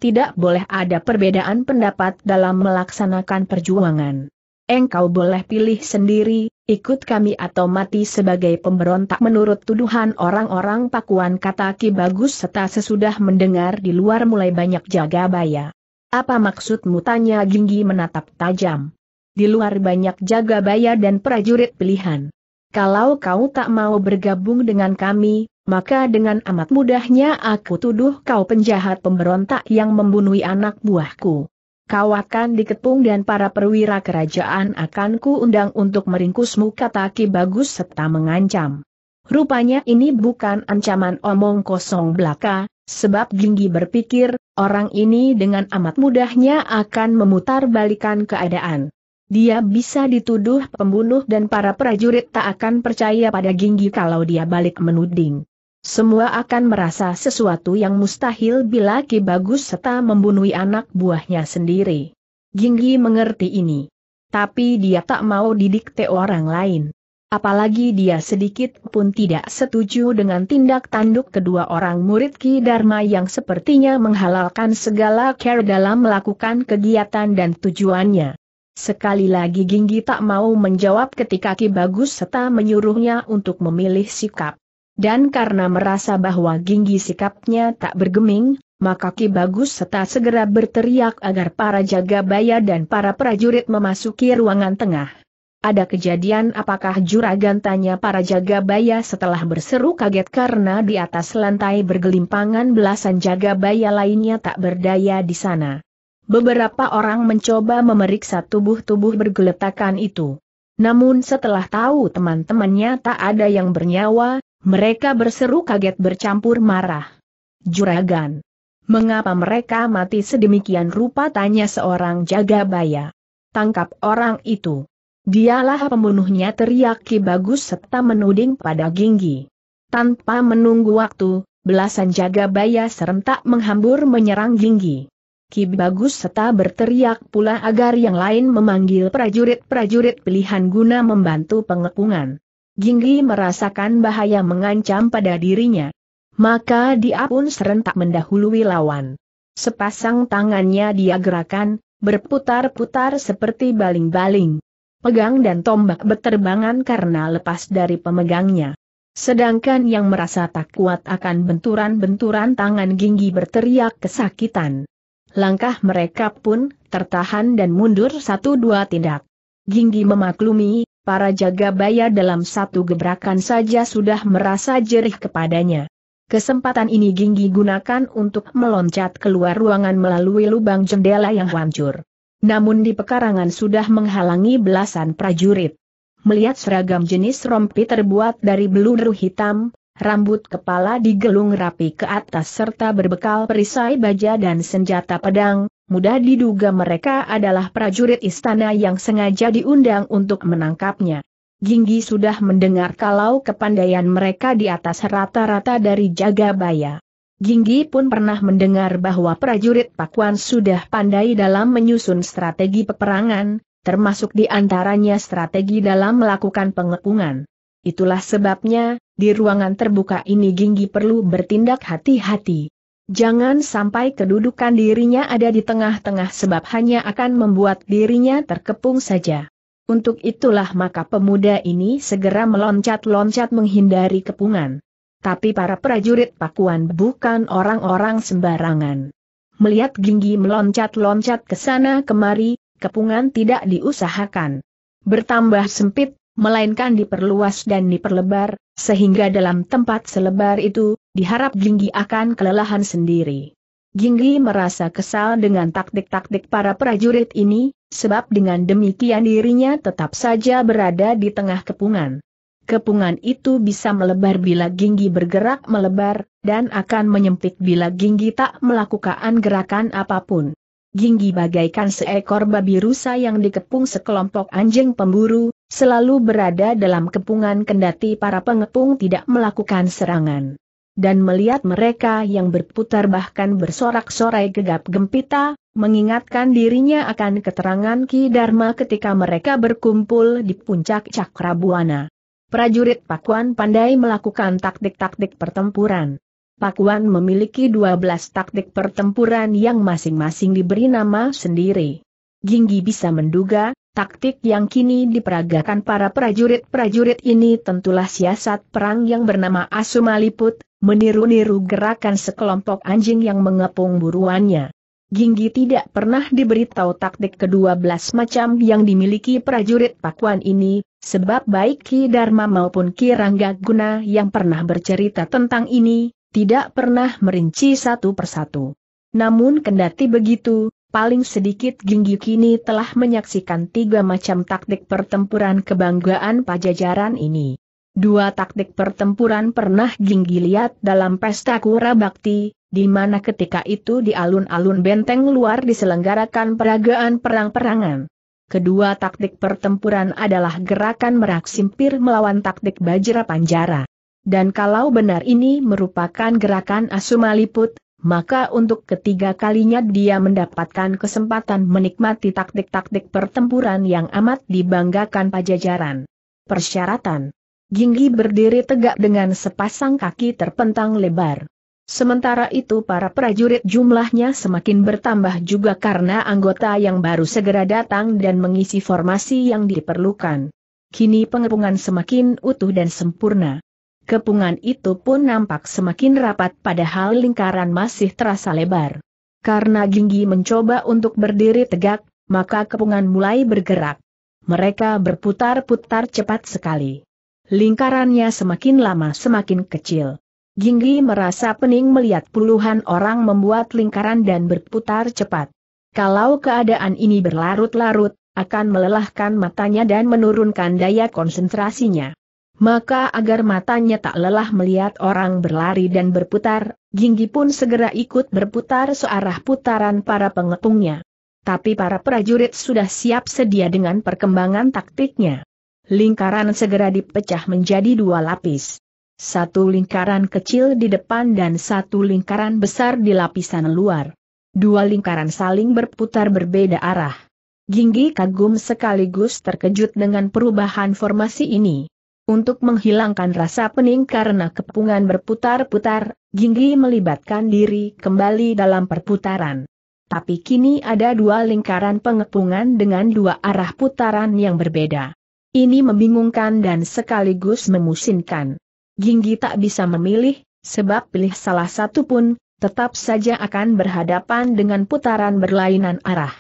tidak boleh ada perbedaan pendapat dalam melaksanakan perjuangan. Engkau boleh pilih sendiri, ikut kami atau mati sebagai pemberontak menurut tuduhan orang-orang pakuan kata Ki Bagus serta sesudah mendengar di luar mulai banyak jaga baya. Apa maksudmu tanya Ginggi menatap tajam. Di luar banyak jaga baya dan prajurit pilihan. Kalau kau tak mau bergabung dengan kami, maka dengan amat mudahnya aku tuduh kau penjahat pemberontak yang membunuh anak buahku. Kau akan dikepung dan para perwira kerajaan akan ku undang untuk meringkusmu kata Ki Bagus serta mengancam. Rupanya ini bukan ancaman omong kosong belaka, sebab Ginggi berpikir, orang ini dengan amat mudahnya akan memutar balikan keadaan. Dia bisa dituduh pembunuh dan para prajurit tak akan percaya pada Ginggi kalau dia balik menuding. Semua akan merasa sesuatu yang mustahil bila Ki Bagus serta membunuh anak buahnya sendiri. Ginggi mengerti ini. Tapi dia tak mau didikte orang lain. Apalagi dia sedikit pun tidak setuju dengan tindak tanduk kedua orang murid Ki Dharma yang sepertinya menghalalkan segala care dalam melakukan kegiatan dan tujuannya. Sekali lagi Ginggi tak mau menjawab ketika Ki Bagus serta menyuruhnya untuk memilih sikap. Dan karena merasa bahwa Ginggi sikapnya tak bergeming, maka Ki Bagus serta segera berteriak agar para jaga bayar dan para prajurit memasuki ruangan tengah. Ada kejadian apakah juragan tanya para jaga bayar setelah berseru kaget karena di atas lantai bergelimpangan belasan jaga baya lainnya tak berdaya di sana. Beberapa orang mencoba memeriksa tubuh-tubuh bergeletakan itu. Namun setelah tahu teman-temannya tak ada yang bernyawa, mereka berseru kaget bercampur marah. Juragan. Mengapa mereka mati sedemikian rupa tanya seorang jaga baya. Tangkap orang itu. Dialah pembunuhnya teriak Ki Bagus serta menuding pada Ginggi. Tanpa menunggu waktu, belasan jaga baya serentak menghambur menyerang Ginggi. Ki Bagus serta berteriak pula agar yang lain memanggil prajurit-prajurit pilihan guna membantu pengepungan. Jinggi merasakan bahaya mengancam pada dirinya. Maka dia pun serentak mendahului lawan. Sepasang tangannya dia gerakan, berputar-putar seperti baling-baling. Pegang dan tombak berterbangan karena lepas dari pemegangnya. Sedangkan yang merasa tak kuat akan benturan-benturan tangan Ginggi berteriak kesakitan. Langkah mereka pun tertahan dan mundur satu dua tindak. Ginggi memaklumi, para jaga baya dalam satu gebrakan saja sudah merasa jerih kepadanya. Kesempatan ini Ginggi gunakan untuk meloncat keluar ruangan melalui lubang jendela yang hancur. Namun di pekarangan sudah menghalangi belasan prajurit. Melihat seragam jenis rompi terbuat dari beluru hitam, rambut kepala digelung rapi ke atas serta berbekal perisai baja dan senjata pedang, mudah diduga mereka adalah prajurit istana yang sengaja diundang untuk menangkapnya. Ginggi sudah mendengar kalau kepandaian mereka di atas rata-rata dari Jagabaya. Ginggi pun pernah mendengar bahwa prajurit Pakuan sudah pandai dalam menyusun strategi peperangan, termasuk di antaranya strategi dalam melakukan pengepungan. Itulah sebabnya, di ruangan terbuka ini Ginggi perlu bertindak hati-hati. Jangan sampai kedudukan dirinya ada di tengah-tengah sebab hanya akan membuat dirinya terkepung saja. Untuk itulah maka pemuda ini segera meloncat-loncat menghindari kepungan. Tapi para prajurit pakuan bukan orang-orang sembarangan. Melihat Ginggi meloncat-loncat ke sana kemari, kepungan tidak diusahakan. Bertambah sempit, melainkan diperluas dan diperlebar, sehingga dalam tempat selebar itu, diharap Jinggi akan kelelahan sendiri. Jinggi merasa kesal dengan taktik-taktik para prajurit ini, sebab dengan demikian dirinya tetap saja berada di tengah kepungan. Kepungan itu bisa melebar bila Jinggi bergerak melebar, dan akan menyempit bila Jinggi tak melakukan gerakan apapun. Jinggi bagaikan seekor babi rusa yang dikepung sekelompok anjing pemburu, selalu berada dalam kepungan kendati para pengepung tidak melakukan serangan dan melihat mereka yang berputar bahkan bersorak-sorai gegap gempita, mengingatkan dirinya akan keterangan Ki Dharma ketika mereka berkumpul di puncak Cakrabuana. Prajurit Pakuan pandai melakukan taktik-taktik pertempuran. Pakuan memiliki 12 taktik pertempuran yang masing-masing diberi nama sendiri. Ginggi bisa menduga, Taktik yang kini diperagakan para prajurit-prajurit ini tentulah siasat perang yang bernama Asumaliput, meniru-niru gerakan sekelompok anjing yang mengepung buruannya. Ginggi tidak pernah diberitahu taktik kedua belas macam yang dimiliki prajurit Pakuan ini, sebab baik Ki Dharma maupun Ki Rangga Guna yang pernah bercerita tentang ini, tidak pernah merinci satu persatu. Namun kendati begitu, paling sedikit Ginggi kini telah menyaksikan tiga macam taktik pertempuran kebanggaan pajajaran ini. Dua taktik pertempuran pernah Ginggi lihat dalam pesta kura bakti, di mana ketika itu di alun-alun benteng luar diselenggarakan peragaan perang-perangan. Kedua taktik pertempuran adalah gerakan merak simpir melawan taktik bajra panjara. Dan kalau benar ini merupakan gerakan Asumaliput, maka untuk ketiga kalinya dia mendapatkan kesempatan menikmati taktik-taktik pertempuran yang amat dibanggakan pajajaran. Persyaratan Ginggi berdiri tegak dengan sepasang kaki terpentang lebar. Sementara itu para prajurit jumlahnya semakin bertambah juga karena anggota yang baru segera datang dan mengisi formasi yang diperlukan. Kini pengepungan semakin utuh dan sempurna kepungan itu pun nampak semakin rapat padahal lingkaran masih terasa lebar. Karena Ginggi mencoba untuk berdiri tegak, maka kepungan mulai bergerak. Mereka berputar-putar cepat sekali. Lingkarannya semakin lama semakin kecil. Ginggi merasa pening melihat puluhan orang membuat lingkaran dan berputar cepat. Kalau keadaan ini berlarut-larut, akan melelahkan matanya dan menurunkan daya konsentrasinya. Maka agar matanya tak lelah melihat orang berlari dan berputar, Ginggi pun segera ikut berputar searah putaran para pengepungnya. Tapi para prajurit sudah siap sedia dengan perkembangan taktiknya. Lingkaran segera dipecah menjadi dua lapis. Satu lingkaran kecil di depan dan satu lingkaran besar di lapisan luar. Dua lingkaran saling berputar berbeda arah. Ginggi kagum sekaligus terkejut dengan perubahan formasi ini. Untuk menghilangkan rasa pening karena kepungan berputar-putar, Ginggi melibatkan diri kembali dalam perputaran. Tapi kini ada dua lingkaran pengepungan dengan dua arah putaran yang berbeda. Ini membingungkan dan sekaligus memusinkan. Ginggi tak bisa memilih, sebab pilih salah satu pun, tetap saja akan berhadapan dengan putaran berlainan arah.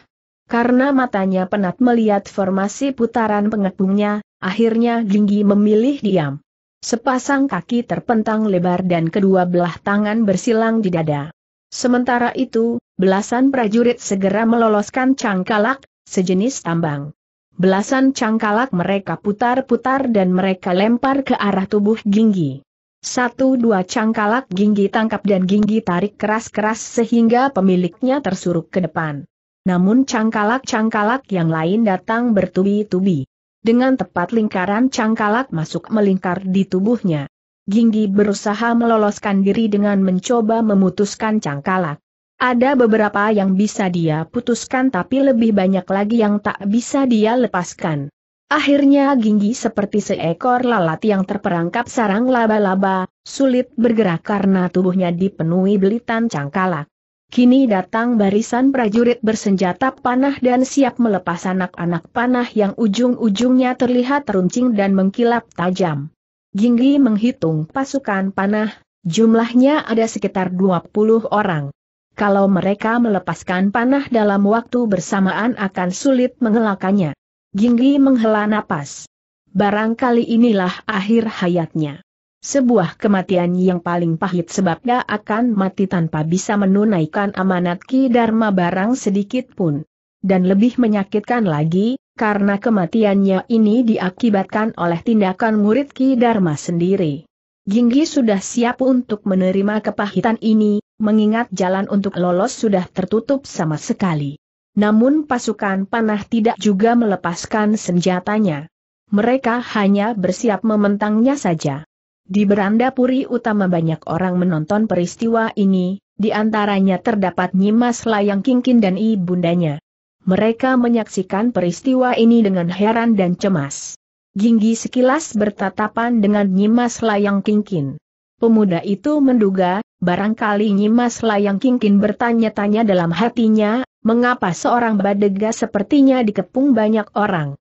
Karena matanya penat melihat formasi putaran pengepungnya, akhirnya Linggi memilih diam. Sepasang kaki terpentang lebar dan kedua belah tangan bersilang di dada. Sementara itu, belasan prajurit segera meloloskan cangkalak, sejenis tambang. Belasan cangkalak mereka putar-putar dan mereka lempar ke arah tubuh Ginggi. Satu dua cangkalak Ginggi tangkap dan Ginggi tarik keras-keras sehingga pemiliknya tersuruk ke depan namun cangkalak-cangkalak yang lain datang bertubi-tubi. Dengan tepat lingkaran cangkalak masuk melingkar di tubuhnya. Ginggi berusaha meloloskan diri dengan mencoba memutuskan cangkalak. Ada beberapa yang bisa dia putuskan tapi lebih banyak lagi yang tak bisa dia lepaskan. Akhirnya Ginggi seperti seekor lalat yang terperangkap sarang laba-laba, sulit bergerak karena tubuhnya dipenuhi belitan cangkalak. Kini datang barisan prajurit bersenjata panah dan siap melepas anak-anak panah yang ujung-ujungnya terlihat runcing dan mengkilap tajam. Ginggi menghitung pasukan panah, jumlahnya ada sekitar 20 orang. Kalau mereka melepaskan panah dalam waktu bersamaan akan sulit mengelakannya. Ginggi menghela napas. Barangkali inilah akhir hayatnya. Sebuah kematian yang paling pahit sebabnya akan mati tanpa bisa menunaikan amanat Ki Dharma barang sedikit pun. Dan lebih menyakitkan lagi, karena kematiannya ini diakibatkan oleh tindakan murid Ki Dharma sendiri. Jinggi sudah siap untuk menerima kepahitan ini, mengingat jalan untuk lolos sudah tertutup sama sekali. Namun pasukan panah tidak juga melepaskan senjatanya. Mereka hanya bersiap mementangnya saja. Di beranda puri utama banyak orang menonton peristiwa ini, di antaranya terdapat Nyimas Layang Kingkin dan ibundanya. Mereka menyaksikan peristiwa ini dengan heran dan cemas. Ginggi sekilas bertatapan dengan Nyimas Layang Kingkin. Pemuda itu menduga, barangkali Nyimas Layang Kingkin bertanya-tanya dalam hatinya, mengapa seorang badega sepertinya dikepung banyak orang.